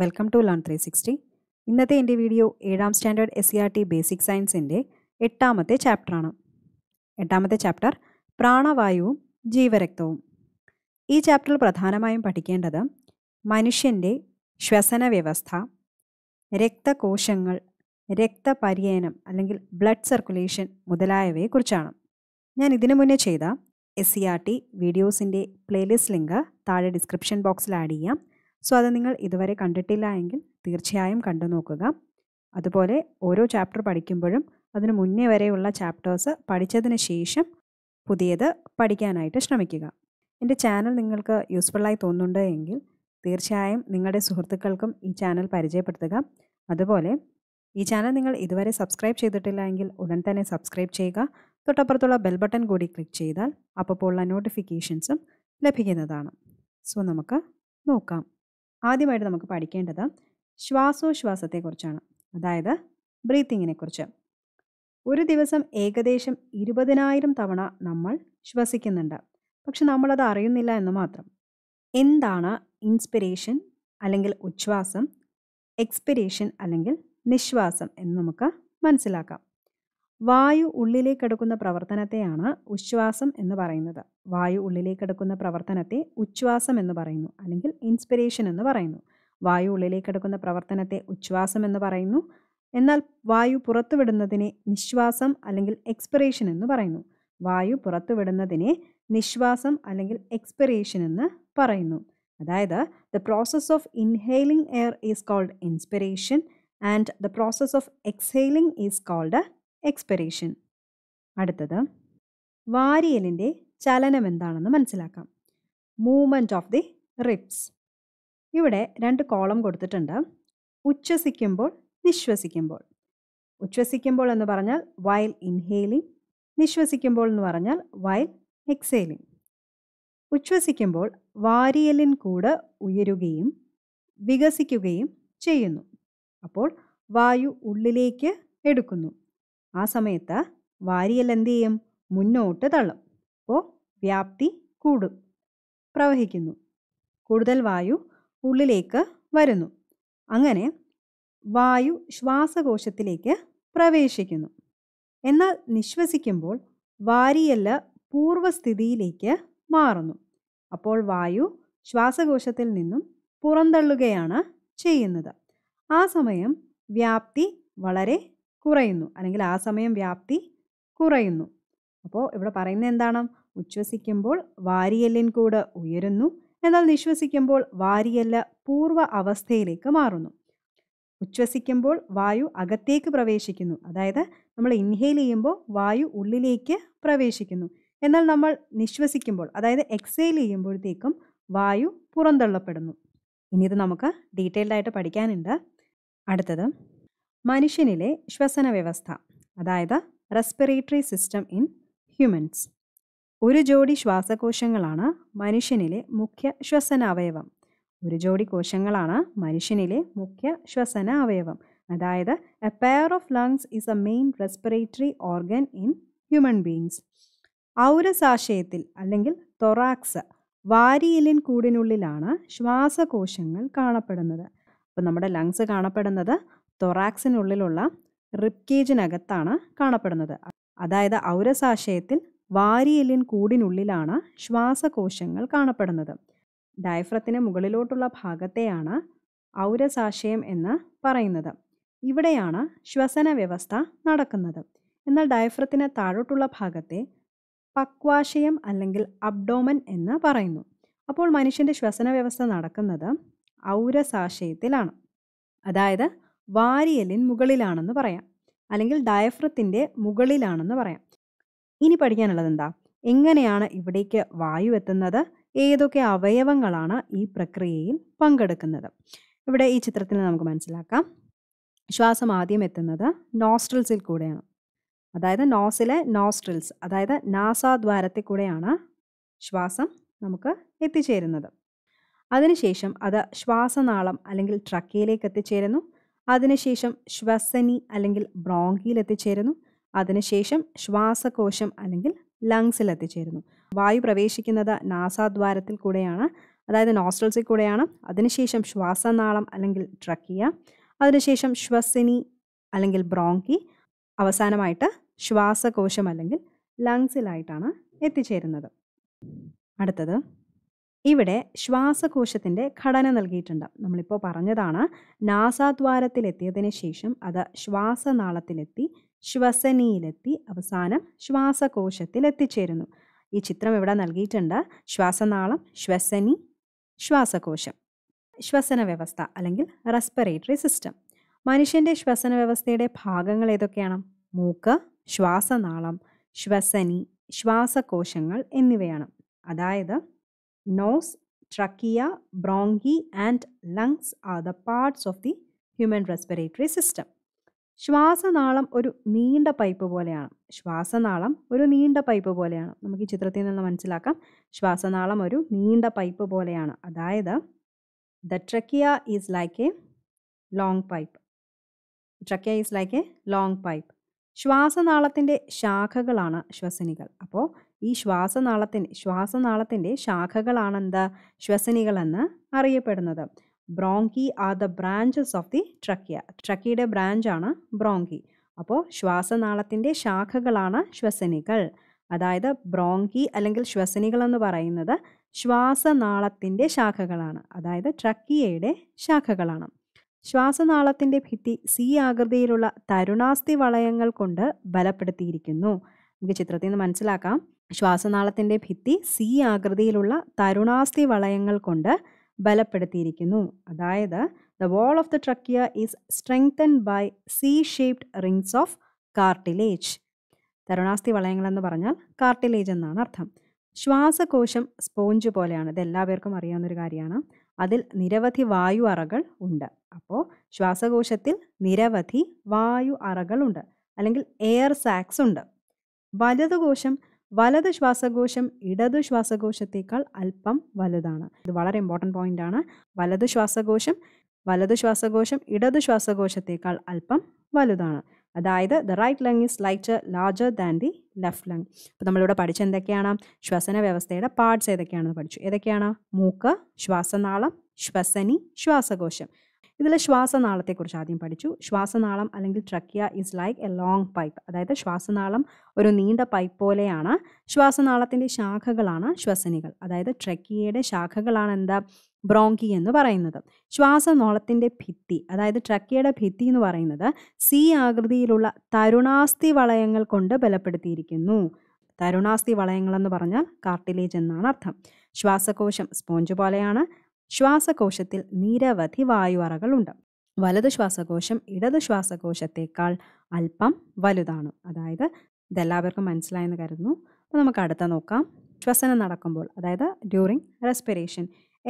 Welcome to learn three sixty ഇന്നത്തെ എൻ്റെ video ഏഴാം standard S C R T basic സയൻസിൻ്റെ എട്ടാമത്തെ ചാപ്റ്ററാണ് എട്ടാമത്തെ ചാപ്റ്റർ പ്രാണവായുവും ജീവരക്തവും ഈ ചാപ്റ്ററിൽ പ്രധാനമായും പഠിക്കേണ്ടത് മനുഷ്യൻ്റെ ശ്വസന വ്യവസ്ഥ രക്തകോശങ്ങൾ രക്തപര്യനം അല്ലെങ്കിൽ ബ്ലഡ് സർക്കുലേഷൻ മുതലായവയെക്കുറിച്ചാണ് ഞാൻ ഇതിനു മുന്നേ ചെയ്ത എസ് സി ആർ ടി വീഡിയോസിൻ്റെ പ്ലേലിസ്റ്റ് ലിങ്ക് താഴെ ഡിസ്ക്രിപ്ഷൻ ബോക്സിൽ ആഡ് ചെയ്യാം സോ അത് നിങ്ങൾ ഇതുവരെ കണ്ടിട്ടില്ല എങ്കിൽ തീർച്ചയായും കണ്ടു നോക്കുക അതുപോലെ ഓരോ ചാപ്റ്റർ പഠിക്കുമ്പോഴും അതിനു മുന്നേ വരെയുള്ള ചാപ്റ്റേഴ്സ് പഠിച്ചതിന് ശേഷം പുതിയത് പഠിക്കാനായിട്ട് ശ്രമിക്കുക എൻ്റെ ചാനൽ നിങ്ങൾക്ക് യൂസ്ഫുള്ളായി തോന്നുന്നുണ്ട് എങ്കിൽ തീർച്ചയായും നിങ്ങളുടെ സുഹൃത്തുക്കൾക്കും ഈ ചാനൽ പരിചയപ്പെടുത്തുക അതുപോലെ ഈ ചാനൽ നിങ്ങൾ ഇതുവരെ സബ്സ്ക്രൈബ് ചെയ്തിട്ടില്ല എങ്കിൽ ഉടൻ തന്നെ സബ്സ്ക്രൈബ് ചെയ്യുക തൊട്ടപ്പുറത്തുള്ള ബെൽ ബട്ടൺ കൂടി ക്ലിക്ക് ചെയ്താൽ അപ്പോൾ ഉള്ള നോട്ടിഫിക്കേഷൻസും ലഭിക്കുന്നതാണ് സോ നമുക്ക് നോക്കാം ആദ്യമായിട്ട് നമുക്ക് പഠിക്കേണ്ടത് ശ്വാസോശ്വാസത്തെക്കുറിച്ചാണ് അതായത് ബ്രീത്തിങ്ങിനെ കുറിച്ച് ഒരു ദിവസം ഏകദേശം ഇരുപതിനായിരം തവണ നമ്മൾ ശ്വസിക്കുന്നുണ്ട് പക്ഷെ നമ്മളത് അറിയുന്നില്ല എന്ന് മാത്രം എന്താണ് ഇൻസ്പിരേഷൻ അല്ലെങ്കിൽ ഉച്ഛ്വാസം എക്സ്പിരേഷൻ അല്ലെങ്കിൽ നിശ്വാസം എന്ന് നമുക്ക് മനസ്സിലാക്കാം വായു ഉള്ളിലേക്കെടുക്കുന്ന പ്രവർത്തനത്തെയാണ് ഉച്ഛ്വാസം എന്ന് പറയുന്നത് വായു ഉള്ളിലേക്കെടുക്കുന്ന പ്രവർത്തനത്തെ ഉച്ഛ്വാസം എന്ന് പറയുന്നു അല്ലെങ്കിൽ ഇൻസ്പിരേഷൻ എന്ന് പറയുന്നു വായു ഉള്ളിലേക്കെടുക്കുന്ന പ്രവർത്തനത്തെ ഉച്ഛ്വാസം എന്ന് പറയുന്നു എന്നാൽ വായു പുറത്തുവിടുന്നതിനെ നിശ്വാസം അല്ലെങ്കിൽ എക്സ്പിറേഷൻ എന്ന് പറയുന്നു വായു പുറത്തുവിടുന്നതിനെ നിശ്വാസം അല്ലെങ്കിൽ എക്സ്പിറേഷൻ എന്ന് പറയുന്നു അതായത് the process of inhaling air is called inspiration and the process of exhaling is called expiration അടുത്തത് വാരിയലിൻ്റെ ചലനം എന്താണെന്ന് മനസ്സിലാക്കാം മൂവ്മെൻറ്റ് ഓഫ് ദി റിപ്സ് ഇവിടെ രണ്ട് കോളം കൊടുത്തിട്ടുണ്ട് ഉച്ഛസിക്കുമ്പോൾ നിശ്വസിക്കുമ്പോൾ ഉച്ഛസിക്കുമ്പോൾ എന്ന് പറഞ്ഞാൽ വയൽ ഇൻഹെയിലിംഗ് നിശ്വസിക്കുമ്പോൾ എന്ന് പറഞ്ഞാൽ വയൽ എക്സേലിംഗ് ഉച്ഛസിക്കുമ്പോൾ വാരിയലിൻ കൂട് ഉയരുകയും വികസിക്കുകയും ചെയ്യുന്നു അപ്പോൾ വായു ഉള്ളിലേക്ക് എടുക്കുന്നു ആ സമയത്ത് വാരിയൽ എന്ത് ചെയ്യും മുന്നോട്ട് തള്ളും അപ്പോൾ വ്യാപ്തി കൂടും പ്രവഹിക്കുന്നു കൂടുതൽ വായു ഉള്ളിലേക്ക് വരുന്നു അങ്ങനെ വായു ശ്വാസകോശത്തിലേക്ക് പ്രവേശിക്കുന്നു എന്നാൽ നിശ്വസിക്കുമ്പോൾ വാരിയല് പൂർവസ്ഥിതിയിലേക്ക് മാറുന്നു അപ്പോൾ വായു ശ്വാസകോശത്തിൽ നിന്നും പുറന്തള്ളുകയാണ് ചെയ്യുന്നത് ആ സമയം വ്യാപ്തി വളരെ കുറയുന്നു അല്ലെങ്കിൽ ആ സമയം വ്യാപ്തി കുറയുന്നു അപ്പോൾ ഇവിടെ പറയുന്നത് എന്താണ് ഉച്ഛ്വസിക്കുമ്പോൾ വാരിയെല്ലിൻ കൂട് ഉയരുന്നു എന്നാൽ നിശ്വസിക്കുമ്പോൾ വാരിയെല്ല പൂർവ്വ അവസ്ഥയിലേക്ക് മാറുന്നു ഉച്ഛ്വസിക്കുമ്പോൾ വായു അകത്തേക്ക് പ്രവേശിക്കുന്നു അതായത് നമ്മൾ ഇൻഹെയിൽ ചെയ്യുമ്പോൾ വായു ഉള്ളിലേക്ക് പ്രവേശിക്കുന്നു എന്നാൽ നമ്മൾ നിശ്വസിക്കുമ്പോൾ അതായത് എക്സെയിൽ ചെയ്യുമ്പോഴത്തേക്കും വായു പുറന്തള്ളപ്പെടുന്നു ഇനി ഇത് നമുക്ക് ഡീറ്റെയിൽഡായിട്ട് പഠിക്കാനുണ്ട് അടുത്തത് മനുഷ്യനിലെ ശ്വസന വ്യവസ്ഥ അതായത് റെസ്പിറേറ്ററി സിസ്റ്റം ഇൻ ഹ്യൂമൻസ് ഒരു ജോഡി ശ്വാസകോശങ്ങളാണ് മനുഷ്യനിലെ മുഖ്യ ശ്വസന അവയവം ഒരു ജോഡി കോശങ്ങളാണ് മനുഷ്യനിലെ മുഖ്യ ശ്വസന അവയവം അതായത് a pair of lungs is a main respiratory organ in human beings ഔരസാശയത്തിൽ അല്ലെങ്കിൽ തൊറാക്സ് വാരിയിലിൻ കൂടിനുള്ളിലാണ് ശ്വാസകോശങ്ങൾ കാണപ്പെടുന്നത് അപ്പോൾ നമ്മുടെ ലങ്സ് കാണപ്പെടുന്നത് തൊറാക്സിനുള്ളിലുള്ള റിപ്കേജിനകത്താണ് കാണപ്പെടുന്നത് അതായത് ഔരസാശയത്തിൽ വാരിയെല്ലിൻ കൂടിനുള്ളിലാണ് ശ്വാസകോശങ്ങൾ കാണപ്പെടുന്നത് ഡയഫ്രത്തിന് മുകളിലോട്ടുള്ള ഭാഗത്തെയാണ് ഔരസാശയം എന്ന് പറയുന്നത് ഇവിടെയാണ് ശ്വസന വ്യവസ്ഥ നടക്കുന്നത് എന്നാൽ ഡയഫ്രത്തിന് താഴോട്ടുള്ള ഭാഗത്തെ പക്വാശയം അല്ലെങ്കിൽ അബ്ഡോമൻ എന്ന് പറയുന്നു അപ്പോൾ മനുഷ്യൻ്റെ ശ്വസന വ്യവസ്ഥ നടക്കുന്നത് ഔരസാശയത്തിലാണ് അതായത് വാരിയലിൻ മുകളിലാണെന്ന് പറയാം അല്ലെങ്കിൽ ഡയഫ്രത്തിൻ്റെ മുകളിലാണെന്ന് പറയാം ഇനി പഠിക്കാനുള്ളത് എന്താ എങ്ങനെയാണ് ഇവിടേക്ക് വായു എത്തുന്നത് ഏതൊക്കെ അവയവങ്ങളാണ് ഈ പ്രക്രിയയിൽ പങ്കെടുക്കുന്നത് ഇവിടെ ഈ ചിത്രത്തിൽ നമുക്ക് മനസ്സിലാക്കാം ശ്വാസം ആദ്യം എത്തുന്നത് നോസ്ട്രിൽസിൽ കൂടെയാണ് അതായത് നോസിലെ നോസ്ട്രിൽസ് അതായത് നാസാദ്വാരത്തിൽ കൂടെയാണ് ശ്വാസം നമുക്ക് എത്തിച്ചേരുന്നത് അതിനുശേഷം അത് ശ്വാസനാളം അല്ലെങ്കിൽ ട്രക്കിയിലേക്ക് എത്തിച്ചേരുന്നു അതിനുശേഷം ശ്വസനി അല്ലെങ്കിൽ ബ്രോങ്കിയിൽ എത്തിച്ചേരുന്നു അതിനുശേഷം ശ്വാസകോശം അല്ലെങ്കിൽ ലങ്സിൽ എത്തിച്ചേരുന്നു വായു പ്രവേശിക്കുന്നത് നാസാദ്വാരത്തിൽ കൂടെയാണ് അതായത് നോസ്ട്രൽസിൽ കൂടെയാണ് അതിനുശേഷം ശ്വാസനാളം അല്ലെങ്കിൽ ട്രക്കിയ അതിനുശേഷം ശ്വസനി അല്ലെങ്കിൽ ബ്രോങ്കി അവസാനമായിട്ട് ശ്വാസകോശം അല്ലെങ്കിൽ ലങ്സിലായിട്ടാണ് എത്തിച്ചേരുന്നത് അടുത്തത് ഇവിടെ ശ്വാസകോശത്തിൻ്റെ ഘടന നൽകിയിട്ടുണ്ട് നമ്മളിപ്പോൾ പറഞ്ഞതാണ് നാസാദ്വാരത്തിലെത്തിയതിന് ശേഷം അത് ശ്വാസനാളത്തിലെത്തി ശ്വസനിയിലെത്തി അവസാനം ശ്വാസകോശത്തിൽ എത്തിച്ചേരുന്നു ഈ ചിത്രം ഇവിടെ നൽകിയിട്ടുണ്ട് ശ്വാസനാളം ശ്വസനി ശ്വാസകോശം ശ്വസന വ്യവസ്ഥ അല്ലെങ്കിൽ റെസ്പിറേറ്ററി സിസ്റ്റം മനുഷ്യൻ്റെ ശ്വസന വ്യവസ്ഥയുടെ ഭാഗങ്ങൾ ഏതൊക്കെയാണ് മൂക്ക് ശ്വാസനാളം ശ്വസനി ശ്വാസകോശങ്ങൾ എന്നിവയാണ് അതായത് nose, trachea, bronchi, and lungs are the parts of the human respiratory system ശ്വാസനാളം ഒരു നീണ്ട പൈപ്പ് പോലെയാണ് ശ്വാസനാളം ഒരു നീണ്ട പൈപ്പ് പോലെയാണ് നമുക്ക് ഈ ചിത്രത്തിൽ നിന്ന് മനസ്സിലാക്കാം ശ്വാസനാളം ഒരു നീണ്ട പൈപ്പ് പോലെയാണ് അതായത് the trachea is like a long pipe trachea is like a long pipe ശ്വാസനാളത്തിൻ്റെ ശാഖകളാണ് ശ്വസനികൾ അപ്പോൾ ഈ ശ്വാസനാളത്തിന് ശ്വാസനാളത്തിൻ്റെ ശാഖകളാണെന്ത് ശ്വസനികളെന്ന് അറിയപ്പെടുന്നത് bronchi are the branches of the trachea ട്രക്കിയുടെ ബ്രാഞ്ചാണ് ബ്രോങ്കി അപ്പോൾ ശ്വാസനാളത്തിൻ്റെ ശാഖകളാണ് ശ്വസനികൾ അതായത് ബ്രോങ്കി അല്ലെങ്കിൽ ശ്വസനികൾ എന്ന് പറയുന്നത് ശ്വാസനാളത്തിൻ്റെ ശാഖകളാണ് അതായത് ട്രക്കിയയുടെ ശാഖകളാണ് ശ്വാസനാളത്തിൻ്റെ ഭിത്തി സി ആകൃതിയിലുള്ള തരുണാസ്ഥി വളയങ്ങൾ കൊണ്ട് ബലപ്പെടുത്തിയിരിക്കുന്നു നമുക്ക് ചിത്രത്തിൽ നിന്ന് മനസ്സിലാക്കാം ശ്വാസനാളത്തിൻ്റെ ഭിത്തി സി ആകൃതിയിലുള്ള തരുണാസ്ഥി വളയങ്ങൾ കൊണ്ട് ബലപ്പെടുത്തിയിരിക്കുന്നു അതായത് the wall of the trachea is strengthen by C shaped rings of cartilage തരുണാസ്ഥി വളയങ്ങൾ എന്ന് പറഞ്ഞാൽ കാർട്ടിലേജ് എന്നാണ് അർത്ഥം ശ്വാസകോശം സ്പോഞ്ച് പോലെയാണ് ഇത് എല്ലാവർക്കും അറിയാവുന്നൊരു കാര്യമാണ് അതിൽ നിരവധി വായു അറകൾ ഉണ്ട് അപ്പോൾ ശ്വാസകോശത്തിൽ നിരവധി വായു അറകളുണ്ട് അല്ലെങ്കിൽ എയർ സാക്സ് ഉണ്ട് വലതുകോശം വലത് ശ്വാസകോശം ഇടത് ശ്വാസകോശത്തേക്കാൾ അല്പം വലുതാണ് ഇത് വളരെ ഇമ്പോർട്ടൻറ്റ് പോയിന്റ് ആണ് വലത് ശ്വാസകോശം വലത് ശ്വാസകോശം ഇടത് ശ്വാസകോശത്തേക്കാൾ അല്പം വലുതാണ് അതായത് the right lung is lighter larger than the left lung അപ്പോൾ നമ്മളിവിടെ പഠിച്ച എന്തൊക്കെയാണ് ശ്വസന വ്യവസ്ഥയുടെ പാർട്സ് ഏതൊക്കെയാണെന്ന് പഠിച്ചു ഏതൊക്കെയാണ് മൂക്ക് ശ്വാസനാളം ശ്വസനി ശ്വാസകോശം ഇതിൽ ശ്വാസനാളത്തെക്കുറിച്ച് ആദ്യം പഠിച്ചു ശ്വാസനാളം അല്ലെങ്കിൽ trachea is like a long pipe അതായത് ശ്വാസനാളം ഒരു നീണ്ട പൈപ്പ് പോലെയാണ് ശ്വാസനാളത്തിൻ്റെ ശാഖകളാണ് ശ്വസനികൾ അതായത് ട്രക്കിയയുടെ ശാഖകളാണ് എന്താ ബ്രോങ്കി എന്ന് പറയുന്നത് ശ്വാസനോളത്തിൻ്റെ ഭിത്തി അതായത് ട്രക്കിയുടെ ഭിത്തി എന്ന് പറയുന്നത് സി ആകൃതിയിലുള്ള തരുണാസ്ഥി വളയങ്ങൾ കൊണ്ട് ബലപ്പെടുത്തിയിരിക്കുന്നു തരുണാസ്ഥി വളയങ്ങളെന്ന് പറഞ്ഞാൽ കാർട്ടിലേജ് എന്നാണ് അർത്ഥം ശ്വാസകോശം സ്പോഞ്ച് പോലെയാണ് ശ്വാസകോശത്തിൽ നിരവധി വായുവറകളുണ്ട് വലത് ശ്വാസകോശം ഇടത് ശ്വാസകോശത്തേക്കാൾ അല്പം വലുതാണ് അതായത് ഇതെല്ലാവർക്കും മനസ്സിലായെന്ന് കരുതുന്നു അപ്പോൾ നമുക്ക് അടുത്ത നോക്കാം ശ്വസനം നടക്കുമ്പോൾ അതായത് ഡ്യൂറിങ് റെസ്പിറേഷൻ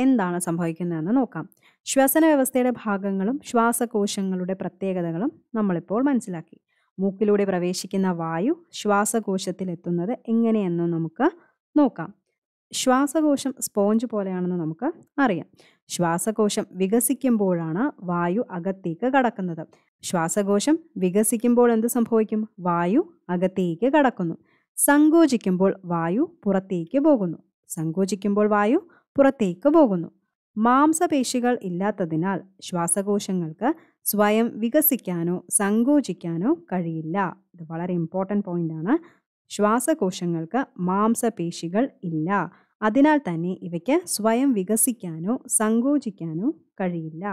എന്താണ് സംഭവിക്കുന്നതെന്ന് നോക്കാം ശ്വസന വ്യവസ്ഥയുടെ ഭാഗങ്ങളും ശ്വാസകോശങ്ങളുടെ പ്രത്യേകതകളും നമ്മളിപ്പോൾ മനസ്സിലാക്കി മൂക്കിലൂടെ പ്രവേശിക്കുന്ന വായു ശ്വാസകോശത്തിലെത്തുന്നത് എങ്ങനെയെന്ന് നമുക്ക് നോക്കാം ശ്വാസകോശം സ്പോഞ്ച് പോലെയാണെന്ന് നമുക്ക് അറിയാം ശ്വാസകോശം വികസിക്കുമ്പോഴാണ് വായു അകത്തേക്ക് കടക്കുന്നത് ശ്വാസകോശം വികസിക്കുമ്പോൾ എന്ത് സംഭവിക്കും വായു അകത്തേക്ക് കടക്കുന്നു സങ്കോചിക്കുമ്പോൾ വായു പുറത്തേക്ക് പോകുന്നു സങ്കോചിക്കുമ്പോൾ വായു പുറത്തേക്ക് പോകുന്നു മാംസപേശികൾ ഇല്ലാത്തതിനാൽ ശ്വാസകോശങ്ങൾക്ക് സ്വയം വികസിക്കാനോ സങ്കോചിക്കാനോ കഴിയില്ല ഇത് വളരെ ഇമ്പോർട്ടൻ്റ് പോയിൻ്റാണ് ശ്വാസകോശങ്ങൾക്ക് മാംസപേശികൾ ഇല്ല അതിനാൽ തന്നെ ഇവയ്ക്ക് സ്വയം വികസിക്കാനോ സങ്കോചിക്കാനോ കഴിയില്ല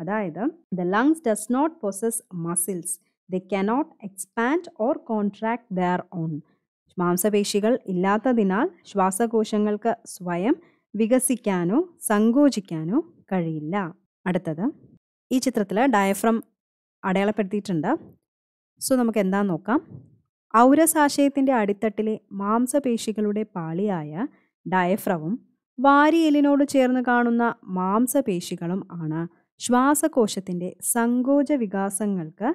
അതായത് the lungs does not possess muscles the cannot expand or contract their own മാംസപേശികൾ ഇല്ലാത്തതിനാൽ ശ്വാസകോശങ്ങൾക്ക് സ്വയം വികസിക്കാനോ സങ്കോചിക്കാനോ കഴിയില്ല അടുത്തത് ഈ ചിത്രത്തിൽ ഡയഫ്രം അടയാളപ്പെടുത്തിയിട്ടുണ്ട് സോ നമുക്ക് എന്താ നോക്കാം ഔരസാശയത്തിൻ്റെ അടിത്തട്ടിലെ മാംസപേശികളുടെ പാളിയായ ഡയഫ്രവും വാരിയെലിനോട് ചേർന്ന് കാണുന്ന മാംസപേശികളും ആണ് ശ്വാസകോശത്തിൻ്റെ സങ്കോച വികാസങ്ങൾക്ക്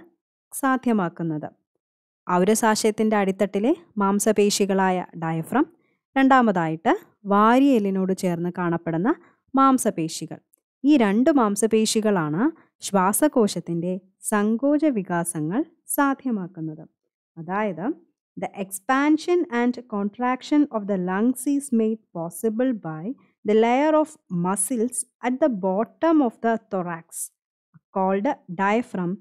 സാധ്യമാക്കുന്നത് ഔരസാശയത്തിൻ്റെ അടിത്തട്ടിലെ മാംസപേശികളായ ഡയഫ്രം രണ്ടാമതായിട്ട് വാരിയെലിനോട് ചേർന്ന് കാണപ്പെടുന്ന മാംസപേശികൾ ഈ രണ്ട് മാംസപേശികളാണ് ശ്വാസകോശത്തിൻ്റെ സങ്കോച വികാസങ്ങൾ സാധ്യമാക്കുന്നത് അതായത് the expansion and contraction of the lungs is made possible by the layer of muscles at the bottom of the thorax called diaphragm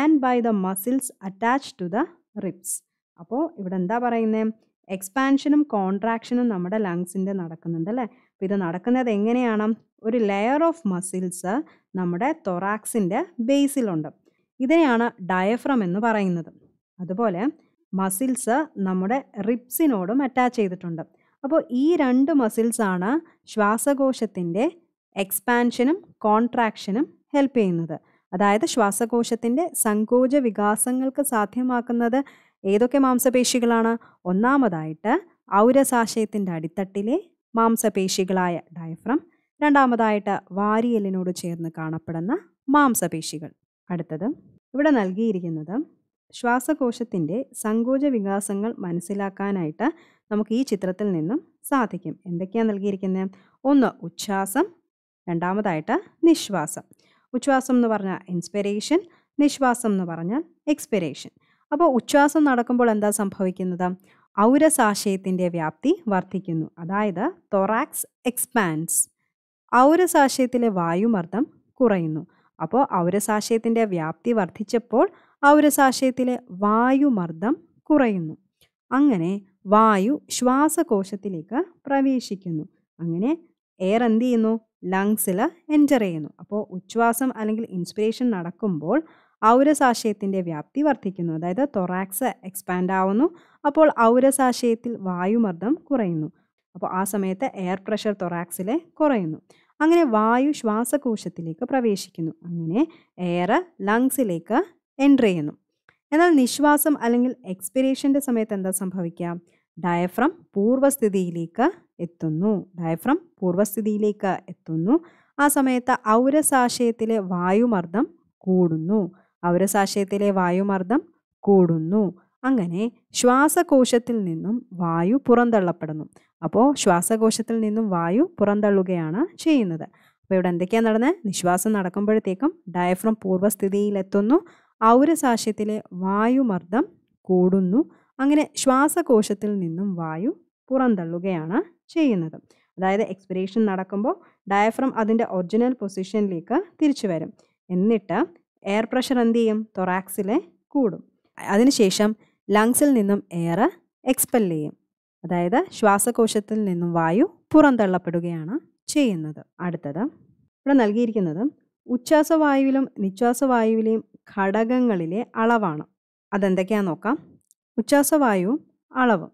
and by the muscles attach to the ribs അപ്പോൾ ഇവിടെ എന്താ പറയുന്നത് എക്സ്പാൻഷനും കോൺട്രാക്ഷനും നമ്മുടെ ലങ്സിൻ്റെ നടക്കുന്നുണ്ട് അല്ലേ അപ്പോൾ ഇത് നടക്കുന്നത് എങ്ങനെയാണ് ഒരു ലെയർ ഓഫ് മസിൽസ് നമ്മുടെ തൊറാക്സിൻ്റെ ബേസിലുണ്ട് ഇതിനെയാണ് ഡയഫ്രം എന്ന് പറയുന്നത് അതുപോലെ മസിൽസ് നമ്മുടെ റിബ്സിനോടും അറ്റാച്ച് ചെയ്തിട്ടുണ്ട് അപ്പോൾ ഈ രണ്ട് മസിൽസാണ് ശ്വാസകോശത്തിൻ്റെ എക്സ്പാൻഷനും കോൺട്രാക്ഷനും ഹെൽപ്പ് ചെയ്യുന്നത് അതായത് ശ്വാസകോശത്തിൻ്റെ സങ്കോച വികാസങ്ങൾക്ക് സാധ്യമാക്കുന്നത് ഏതൊക്കെ മാംസപേശികളാണ് ഒന്നാമതായിട്ട് ഔരസാശയത്തിൻ്റെ അടിത്തട്ടിലെ മാംസപേശികളായ ഡയഫ്രം രണ്ടാമതായിട്ട് വാരിയലിനോട് ചേർന്ന് കാണപ്പെടുന്ന മാംസപേശികൾ അടുത്തത് ഇവിടെ നൽകിയിരിക്കുന്നത് ശ്വാസകോശത്തിൻ്റെ സങ്കോച വികാസങ്ങൾ മനസ്സിലാക്കാനായിട്ട് നമുക്ക് ഈ ചിത്രത്തിൽ നിന്നും സാധിക്കും എന്തൊക്കെയാണ് നൽകിയിരിക്കുന്നത് ഒന്ന് ഉച്ഛ്വാസം രണ്ടാമതായിട്ട് നിശ്വാസം ഉച്ഛ്വാസം എന്ന് പറഞ്ഞാൽ ഇൻസ്പിരേഷൻ നിശ്വാസം എന്ന് പറഞ്ഞാൽ എക്സ്പിരേഷൻ അപ്പോൾ ഉച്ഛ്വാസം നടക്കുമ്പോൾ എന്താ സംഭവിക്കുന്നത് ഔരസാശയത്തിൻ്റെ വ്യാപ്തി വർദ്ധിക്കുന്നു അതായത് തൊറാക്സ് എക്സ്പാൻസ് ഔരസാശയത്തിലെ വായുമർദ്ദം കുറയുന്നു അപ്പോൾ ഔരസാശയത്തിൻ്റെ വ്യാപ്തി വർദ്ധിച്ചപ്പോൾ ആ ഒരു ആശയത്തിലെ വായുമർദ്ദം കുറയുന്നു അങ്ങനെ വായു ശ്വാസകോശത്തിലേക്ക് പ്രവേശിക്കുന്നു അങ്ങനെ എയർ എന്ത് ചെയ്യുന്നു ലങ്സിൽ എൻറ്റർ ചെയ്യുന്നു അപ്പോൾ ഉച്ഛ്വാസം അല്ലെങ്കിൽ ഇൻസ്പിറേഷൻ നടക്കുമ്പോൾ ഔരസാശയത്തിൻ്റെ വ്യാപ്തി വർദ്ധിക്കുന്നു അതായത് തൊറാക്സ് എക്സ്പാൻഡ് ആവുന്നു അപ്പോൾ ഔരസാശയത്തിൽ വായുമർദ്ദം കുറയുന്നു അപ്പോൾ ആ സമയത്ത് എയർ പ്രഷർ തൊറാക്സിലെ കുറയുന്നു അങ്ങനെ വായു ശ്വാസകോശത്തിലേക്ക് പ്രവേശിക്കുന്നു അങ്ങനെ എയർ ലങ്സിലേക്ക് എൻട്രി ചെയ്യുന്നു എന്നാൽ നിശ്വാസം അല്ലെങ്കിൽ എക്സ്പിരേഷൻ്റെ സമയത്ത് എന്താ സംഭവിക്കുക ഡയഫ്രം പൂർവ്വസ്ഥിതിയിലേക്ക് എത്തുന്നു ഡയഫ്രം പൂർവ്വസ്ഥിതിയിലേക്ക് എത്തുന്നു ആ സമയത്ത് ഔരസാശയത്തിലെ വായുമർദ്ദം കൂടുന്നു ഔരസാശയത്തിലെ വായുമർദ്ദം കൂടുന്നു അങ്ങനെ ശ്വാസകോശത്തിൽ നിന്നും വായു പുറന്തള്ളപ്പെടുന്നു അപ്പോൾ ശ്വാസകോശത്തിൽ നിന്നും വായു പുറന്തള്ളുകയാണ് ചെയ്യുന്നത് അപ്പോൾ ഇവിടെ എന്തൊക്കെയാണ് നടന്നത് നിശ്വാസം നടക്കുമ്പോഴത്തേക്കും ഡയഫ്രം പൂർവ്വസ്ഥിതിയിലെത്തുന്നു ഔരസാശയത്തിലെ വായുമർദ്ദം കൂടുന്നു അങ്ങനെ ശ്വാസകോശത്തിൽ നിന്നും വായു പുറന്തള്ളുകയാണ് ചെയ്യുന്നത് അതായത് എക്സ്പിറേഷൻ നടക്കുമ്പോൾ ഡയഫ്രം അതിൻ്റെ ഒറിജിനൽ പൊസിഷനിലേക്ക് തിരിച്ചു വരും എന്നിട്ട് എയർ പ്രഷർ എന്ത് ചെയ്യും തൊറാക്സിലെ കൂടും അതിനുശേഷം ലങ്സിൽ നിന്നും എയർ എക്സ്പെൽ ചെയ്യും അതായത് ശ്വാസകോശത്തിൽ നിന്നും വായു പുറന്തള്ളപ്പെടുകയാണ് ചെയ്യുന്നത് അടുത്തത് ഇവിടെ നൽകിയിരിക്കുന്നത് ഉച്ഛ്വാസവായുവിലും നിശ്വാസവായുവിലെയും ഘടകങ്ങളിലെ അളവാണ് അതെന്തൊക്കെയാണെന്ന് നോക്കാം ഉച്ഛ്വാസവായുവും അളവ്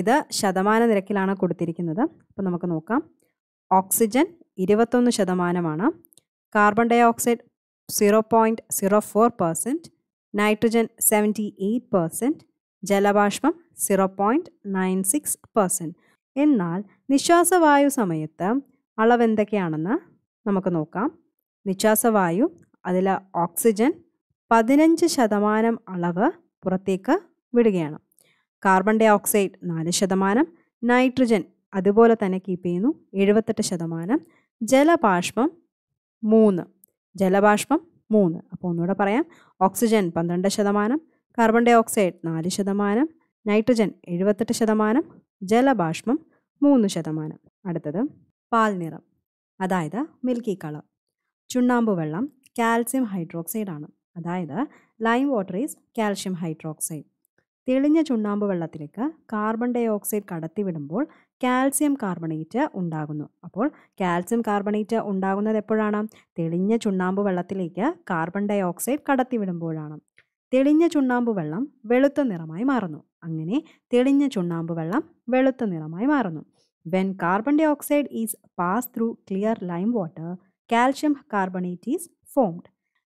ഇത് ശതമാന നിരക്കിലാണ് കൊടുത്തിരിക്കുന്നത് അപ്പോൾ നമുക്ക് നോക്കാം ഓക്സിജൻ ഇരുപത്തൊന്ന് ശതമാനമാണ് carbon dioxide zero point zero four percent nitrogen seventy eight percent ജലബാഷ്പം zero point nine six percent എന്നാൽ നിശ്വാസവായു സമയത്ത് അളവ് എന്തൊക്കെയാണെന്ന് നമുക്ക് നോക്കാം നിശ്വാസവായു അതിൽ ഓക്സിജൻ പതിനഞ്ച് ശതമാനം അളവ് പുറത്തേക്ക് വിടുകയാണ് കാർബൺ ഡൈ ഓക്സൈഡ് നാല് ശതമാനം നൈട്രജൻ അതുപോലെ തന്നെ കീപ്പ് ചെയ്യുന്നു എഴുപത്തെട്ട് ശതമാനം ജലബാഷ്പം മൂന്ന് ജലബാഷ്പം മൂന്ന് അപ്പോൾ ഒന്നുകൂടെ പറയാം ഓക്സിജൻ പന്ത്രണ്ട് ശതമാനം കാർബൺ ഡൈ ഓക്സൈഡ് നാല് ശതമാനം നൈട്രജൻ എഴുപത്തെട്ട് ശതമാനം ജലബാഷ്പം മൂന്ന് ശതമാനം അടുത്തത് പാൽ നിറം അതായത് മിൽക്കി കളർ ചുണ്ണാമ്പ് വെള്ളം കാൽസ്യം ഹൈഡ്രോക്സൈഡ് ആണ് അതായത് lime water is calcium hydroxide തെളിഞ്ഞ ചുണ്ണാമ്പ് വെള്ളത്തിലേക്ക് കാർബൺ ഡൈ ഓക്സൈഡ് കടത്തിവിടുമ്പോൾ കാൽസ്യം കാർബണേറ്റ് ഉണ്ടാകുന്നു അപ്പോൾ കാൽസ്യം കാർബണേറ്റ് ഉണ്ടാകുന്നത് എപ്പോഴാണ് തെളിഞ്ഞ ചുണ്ണാമ്പ് വെള്ളത്തിലേക്ക് കാർബൺ ഡൈ ഓക്സൈഡ് കടത്തിവിടുമ്പോഴാണ് തെളിഞ്ഞ ചുണ്ണാമ്പ് വെള്ളം വെളുത്ത നിറമായി മാറുന്നു അങ്ങനെ തെളിഞ്ഞ ചുണ്ണാമ്പ് വെള്ളം വെളുത്ത നിറമായി മാറുന്നു when carbon dioxide is pass through clear lime water calcium carbonate is formed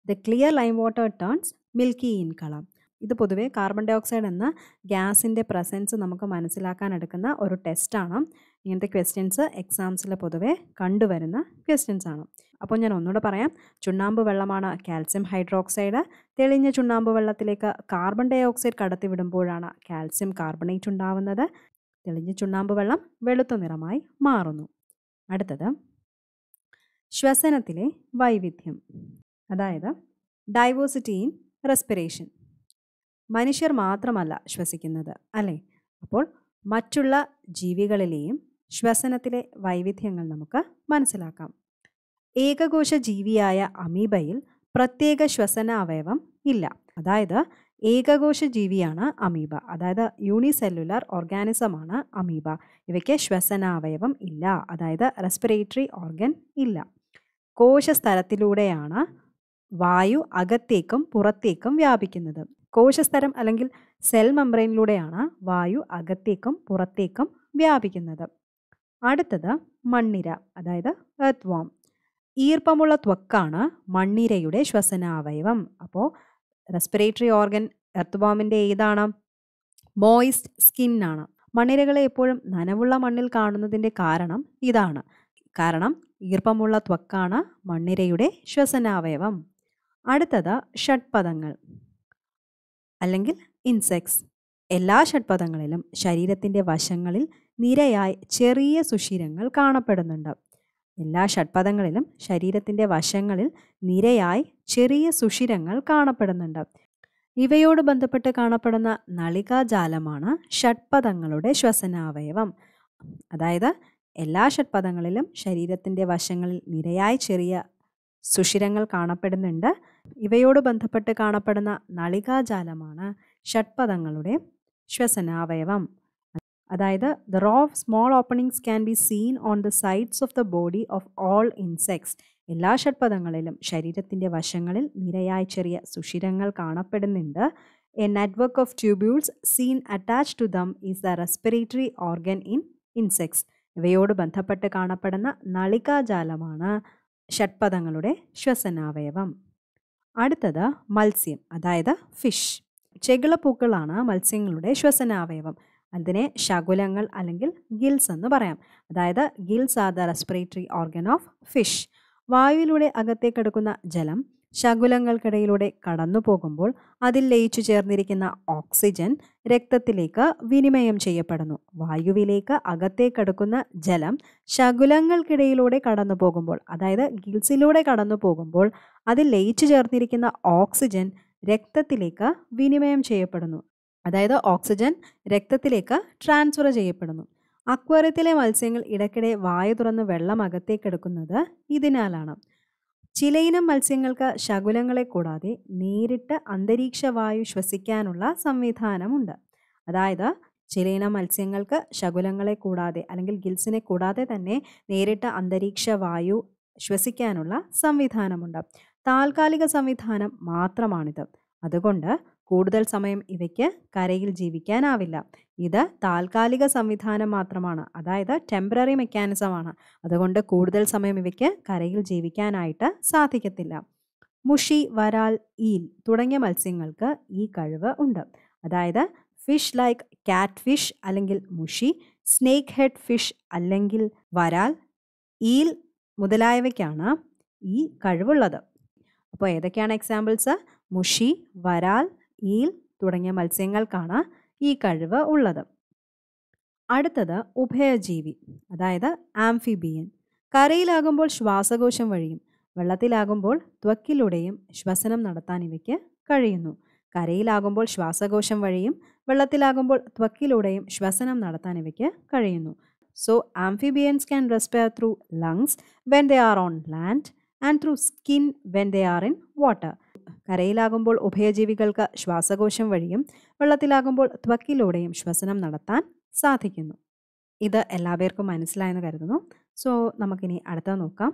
the clear lime water turns milky in color. ഇത് പൊതുവെ കാർബൺ ഡൈ ഓക്സൈഡ് എന്ന ഗ്യാസിൻ്റെ പ്രസൻസ് നമുക്ക് മനസ്സിലാക്കാൻ എടുക്കുന്ന ഒരു ടെസ്റ്റാണ് ഇങ്ങനത്തെ ക്വസ്റ്റ്യൻസ് എക്സാംസിൽ പൊതുവെ കണ്ടുവരുന്ന ക്വസ്റ്റ്യൻസ് ആണ് അപ്പോൾ ഞാൻ ഒന്നുകൂടെ പറയാം ചുണ്ണാമ്പ് വെള്ളമാണ് കാൽസ്യം ഹൈഡ്രോക്സൈഡ് തെളിഞ്ഞ ചുണ്ണാമ്പ് വെള്ളത്തിലേക്ക് കാർബൺ ഡൈ ഓക്സൈഡ് കടത്തി വിടുമ്പോഴാണ് കാൽസ്യം കാർബണേറ്റ് ഉണ്ടാവുന്നത് തെളിഞ്ഞ ചുണ്ണാമ്പ് വെള്ളം വെളുത്ത നിറമായി മാറുന്നു അടുത്തത് ശ്വസനത്തിലെ വൈവിധ്യം അതായത് ഡൈവേഴ്സിറ്റി ഇൻ റെസ്പിറേഷൻ മനുഷ്യർ മാത്രമല്ല ശ്വസിക്കുന്നത് അല്ലേ അപ്പോൾ മറ്റുള്ള ജീവികളിലെയും ശ്വസനത്തിലെ വൈവിധ്യങ്ങൾ നമുക്ക് മനസ്സിലാക്കാം ഏകകോശ ജീവിയായ അമീബയിൽ പ്രത്യേക ശ്വസന അവയവം ഇല്ല അതായത് ഏകകോശ ജീവിയാണ് അമീബ അതായത് യൂണിസെല്ലുലാർ ഓർഗാനിസമാണ് അമീബ ഇവയ്ക്ക് ശ്വസന അവയവം ഇല്ല അതായത് റെസ്പിറേറ്ററി ഓർഗൻ ഇല്ല കോശസ്ഥലത്തിലൂടെയാണ് വായു അകത്തേക്കും പുറത്തേക്കും വ്യാപിക്കുന്നത് കോശസ്ഥലം അല്ലെങ്കിൽ സെൽ മെമ്പറൈനിലൂടെയാണ് വായു അകത്തേക്കും പുറത്തേക്കും വ്യാപിക്കുന്നത് അടുത്തത് മണ്ണിര അതായത് എർത്ത് വാം ഈർപ്പമുള്ള ത്വക്കാണ് മണ്ണിരയുടെ ശ്വസനാവയവം അപ്പോൾ റെസ്പിറേറ്ററി ഓർഗൻ എർത്ത് വാമിൻ്റെ ഏതാണ് മോയിസ്റ്റ് സ്കിന്നാണ് മണ്ണിരകളെ എപ്പോഴും നനവുള്ള മണ്ണിൽ കാണുന്നതിൻ്റെ കാരണം ഇതാണ് കാരണം ഈർപ്പമുള്ള ത്വക്കാണ് മണ്ണിരയുടെ ശ്വസനാവയവം അടുത്തത് ഷഡ്പദങ്ങൾ അല്ലെങ്കിൽ ഇൻസെക്ട്സ് എല്ലാ ഷഡ്പദങ്ങളിലും ശരീരത്തിൻ്റെ വശങ്ങളിൽ നിരയായി ചെറിയ സുഷിരങ്ങൾ കാണപ്പെടുന്നുണ്ട് എല്ലാ ഷഡ്പദങ്ങളിലും ശരീരത്തിൻ്റെ വശങ്ങളിൽ നിരയായി ചെറിയ സുഷിരങ്ങൾ കാണപ്പെടുന്നുണ്ട് ഇവയോട് ബന്ധപ്പെട്ട് കാണപ്പെടുന്ന നളികാജാലമാണ് ഷഡ്പദങ്ങളുടെ ശ്വസനാവയവം അതായത് എല്ലാ ഷഡ്പദങ്ങളിലും ശരീരത്തിൻ്റെ വശങ്ങളിൽ നിരയായി ചെറിയ സുഷിരങ്ങൾ കാണപ്പെടുന്നുണ്ട് ഇവയോട് ബന്ധപ്പെട്ട് കാണപ്പെടുന്ന നളികാജാലമാണ് ഷഡ്പദങ്ങളുടെ ശ്വസനാവയവം അതായത് the row of small openings can be seen on the sides of the body of all insects എല്ലാ ഷഡ്പദങ്ങളിലും ശരീരത്തിൻ്റെ വശങ്ങളിൽ നിരയായി ചെറിയ സുഷിരങ്ങൾ കാണപ്പെടുന്നുണ്ട് a network of tubules seen attach to them is the respiratory organ in insects ഇവയോട് ബന്ധപ്പെട്ട് കാണപ്പെടുന്ന നളികാജാലമാണ് ഷഡ്പദങ്ങളുടെ ശ്വസനാവയവം അടുത്തത് മത്സ്യം അതായത് ഫിഷ് ചെകിളപ്പൂക്കളാണ് മത്സ്യങ്ങളുടെ ശ്വസനാവയവം അതിനെ ശകുലങ്ങൾ അല്ലെങ്കിൽ ഗിൽസ് എന്ന് പറയാം അതായത് gills are the respiratory organ of fish വായുവിലൂടെ അകത്തേക്കെടുക്കുന്ന ജലം ശകുലങ്ങൾക്കിടയിലൂടെ കടന്നു പോകുമ്പോൾ അതിൽ ലയിച്ചു ചേർന്നിരിക്കുന്ന ഓക്സിജൻ രക്തത്തിലേക്ക് വിനിമയം ചെയ്യപ്പെടുന്നു വായുവിലേക്ക് അകത്തേക്കടുക്കുന്ന ജലം ശകുലങ്ങൾക്കിടയിലൂടെ കടന്നു പോകുമ്പോൾ അതായത് ഗിൽസിലൂടെ കടന്നു പോകുമ്പോൾ അതിൽ ലയിച്ചു ചേർന്നിരിക്കുന്ന ഓക്സിജൻ രക്തത്തിലേക്ക് വിനിമയം ചെയ്യപ്പെടുന്നു അതായത് ഓക്സിജൻ രക്തത്തിലേക്ക് ട്രാൻസ്ഫർ ചെയ്യപ്പെടുന്നു അക്വേറിയത്തിലെ മത്സ്യങ്ങൾ ഇടയ്ക്കിടെ വായു തുറന്ന് വെള്ളം അകത്തേക്കെടുക്കുന്നത് ഇതിനാലാണ് ചിലയിനം മത്സ്യങ്ങൾക്ക് ശകുലങ്ങളെ കൂടാതെ നേരിട്ട് അന്തരീക്ഷ വായു ശ്വസിക്കാനുള്ള സംവിധാനമുണ്ട് അതായത് ചിലയിനം മത്സ്യങ്ങൾക്ക് ശകുലങ്ങളെ കൂടാതെ അല്ലെങ്കിൽ ഗിൽസിനെ കൂടാതെ തന്നെ നേരിട്ട് അന്തരീക്ഷ വായു ശ്വസിക്കാനുള്ള സംവിധാനമുണ്ട് താൽക്കാലിക സംവിധാനം മാത്രമാണിത് അതുകൊണ്ട് കൂടുതൽ സമയം ഇവയ്ക്ക് കരയിൽ ജീവിക്കാനാവില്ല ഇത് താൽക്കാലിക സംവിധാനം മാത്രമാണ് അതായത് ടെമ്പററി മെക്കാനിസമാണ് അതുകൊണ്ട് കൂടുതൽ സമയം ഇവയ്ക്ക് കരയിൽ ജീവിക്കാനായിട്ട് സാധിക്കത്തില്ല മുഷി വരാൽ ഈൽ തുടങ്ങിയ മത്സ്യങ്ങൾക്ക് ഈ കഴിവ് ഉണ്ട് അതായത് ഫിഷ് ലൈക്ക് കാറ്റ് ഫിഷ് അല്ലെങ്കിൽ മുഷി സ്നേക്ക് ഹെഡ് ഫിഷ് അല്ലെങ്കിൽ വരാൽ ഈൽ മുതലായവയ്ക്കാണ് ഈ കഴിവുള്ളത് അപ്പോൾ ഏതൊക്കെയാണ് എക്സാമ്പിൾസ് മുഷി വരാൽ ഈൽ തുടങ്ങിയ മത്സ്യങ്ങൾക്കാണ് ഈ കഴിവ് ഉള്ളത് അടുത്തത് ഉഭയജീവി അതായത് ആംഫിബിയൻ കരയിലാകുമ്പോൾ ശ്വാസകോശം വഴിയും വെള്ളത്തിലാകുമ്പോൾ ത്വക്കിലൂടെയും ശ്വസനം നടത്താൻ ഇവയ്ക്ക് കഴിയുന്നു കരയിലാകുമ്പോൾ ശ്വാസകോശം വഴിയും വെള്ളത്തിലാകുമ്പോൾ ത്വക്കിലൂടെയും ശ്വസനം നടത്താൻ ഇവയ്ക്ക് കഴിയുന്നു so amphibians can respire through lungs when they are on land and through skin when they are in water കരയിലാകുമ്പോൾ ഉഭയജീവികൾക്ക് ശ്വാസകോശം വഴിയും വെള്ളത്തിലാകുമ്പോൾ ത്വക്കിലൂടെയും ശ്വസനം നടത്താൻ സാധിക്കുന്നു ഇത് എല്ലാവർക്കും മനസ്സിലായെന്ന് കരുതുന്നു സോ നമുക്കിനി അടുത്ത നോക്കാം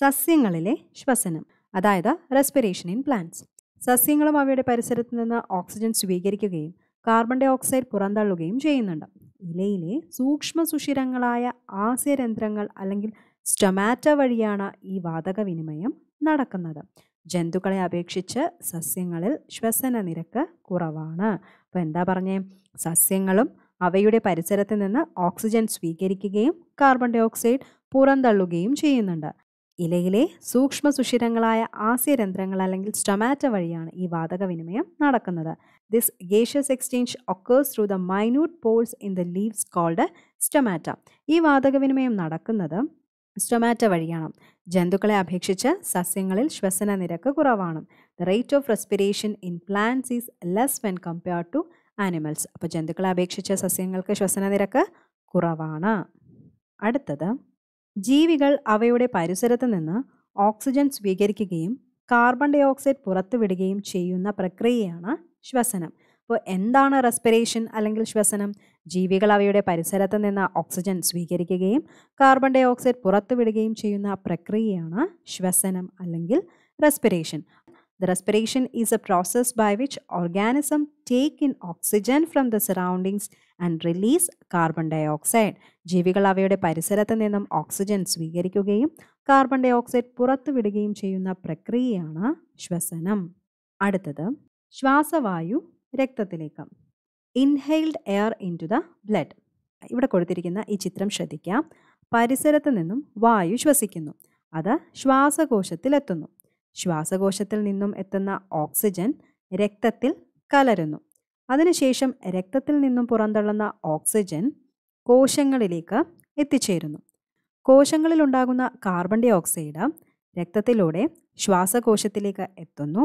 സസ്യങ്ങളിലെ ശ്വസനം അതായത് റെസ്പിറേഷൻ ഇൻ പ്ലാന്റ്സ് സസ്യങ്ങളും അവയുടെ പരിസരത്ത് നിന്ന് ഓക്സിജൻ സ്വീകരിക്കുകയും കാർബൺ ഡൈ ഓക്സൈഡ് പുറന്തള്ളുകയും ചെയ്യുന്നുണ്ട് ഇലയിലെ സൂക്ഷ്മ സുഷിരങ്ങളായ ആസ്യരന്ധ്രങ്ങൾ അല്ലെങ്കിൽ സ്റ്റൊമാറ്റ വഴിയാണ് ഈ വാതക വിനിമയം നടക്കുന്നത് ജന്തുക്കളെ അപേക്ഷിച്ച് സസ്യങ്ങളിൽ ശ്വസന നിരക്ക് കുറവാണ് അപ്പോൾ എന്താ പറഞ്ഞേ സസ്യങ്ങളും അവയുടെ പരിസരത്ത് നിന്ന് ഓക്സിജൻ സ്വീകരിക്കുകയും കാർബൺ ഡൈ ഓക്സൈഡ് പുറന്തള്ളുകയും ചെയ്യുന്നുണ്ട് ഇലയിലെ സൂക്ഷ്മ സുഷിരങ്ങളായ ആസ്യരന്ധ്രങ്ങൾ അല്ലെങ്കിൽ സ്റ്റൊമാറ്റ വഴിയാണ് ഈ വാതക വിനിമയം നടക്കുന്നത് this gaseous exchange occurs through the minute pores in the leaves called stomata ഈ വാതക വിനിമയം നടക്കുന്നത് സ്റ്റൊമാറ്റ വഴിയാണ് ജന്തുക്കളെ അപേക്ഷിച്ച് സസ്യങ്ങളിൽ ശ്വസന നിരക്ക് കുറവാണ് the rate of respiration in plants is less when compared to animals അപ്പോൾ ജന്തുക്കളെ അപേക്ഷിച്ച് സസ്യങ്ങൾക്ക് ശ്വസന നിരക്ക് കുറവാണ് അടുത്തത് ജീവികൾ അവയുടെ പരിസരത്ത് നിന്ന് ഓക്സിജൻ സ്വീകരിക്കുകയും കാർബൺ ഡയോക്സൈഡ് പുറത്തുവിടുകയും ചെയ്യുന്ന പ്രക്രിയയാണ് ശ്വസനം അപ്പോൾ എന്താണ് റെസ്പിറേഷൻ അല്ലെങ്കിൽ ശ്വസനം ജീവികൾ അവയുടെ പരിസരത്ത് നിന്ന് ഓക്സിജൻ സ്വീകരിക്കുകയും കാർബൺ ഡൈ ഓക്സൈഡ് പുറത്തുവിടുകയും ചെയ്യുന്ന പ്രക്രിയയാണ് ശ്വസനം അല്ലെങ്കിൽ respiration respiration is a process by which organism take in oxygen from the surroundings and release carbon dioxide ജീവികൾ അവയുടെ പരിസരത്ത് നിന്നും ഓക്സിജൻ സ്വീകരിക്കുകയും കാർബൺ ഡൈ ഓക്സൈഡ് പുറത്തുവിടുകയും ചെയ്യുന്ന പ്രക്രിയയാണ് ശ്വസനം അടുത്തത് ശ്വാസവായു രക്തത്തിലേക്ക് inhaled air into the blood ഇവിടെ കൊടുത്തിരിക്കുന്ന ഈ ചിത്രം ശ്രദ്ധിക്കാം പരിസരത്ത് നിന്നും വായു ശ്വസിക്കുന്നു അത് ശ്വാസകോശത്തിലെത്തുന്നു ശ്വാസകോശത്തിൽ നിന്നും എത്തുന്ന ഓക്സിജൻ രക്തത്തിൽ കലരുന്നു അതിനുശേഷം രക്തത്തിൽ നിന്നും പുറന്തള്ളുന്ന ഓക്സിജൻ കോശങ്ങളിലേക്ക് എത്തിച്ചേരുന്നു കോശങ്ങളിൽ ഉണ്ടാകുന്ന കാർബൺ ഡൈ ഓക്സൈഡ് രക്തത്തിലൂടെ ശ്വാസകോശത്തിലേക്ക് എത്തുന്നു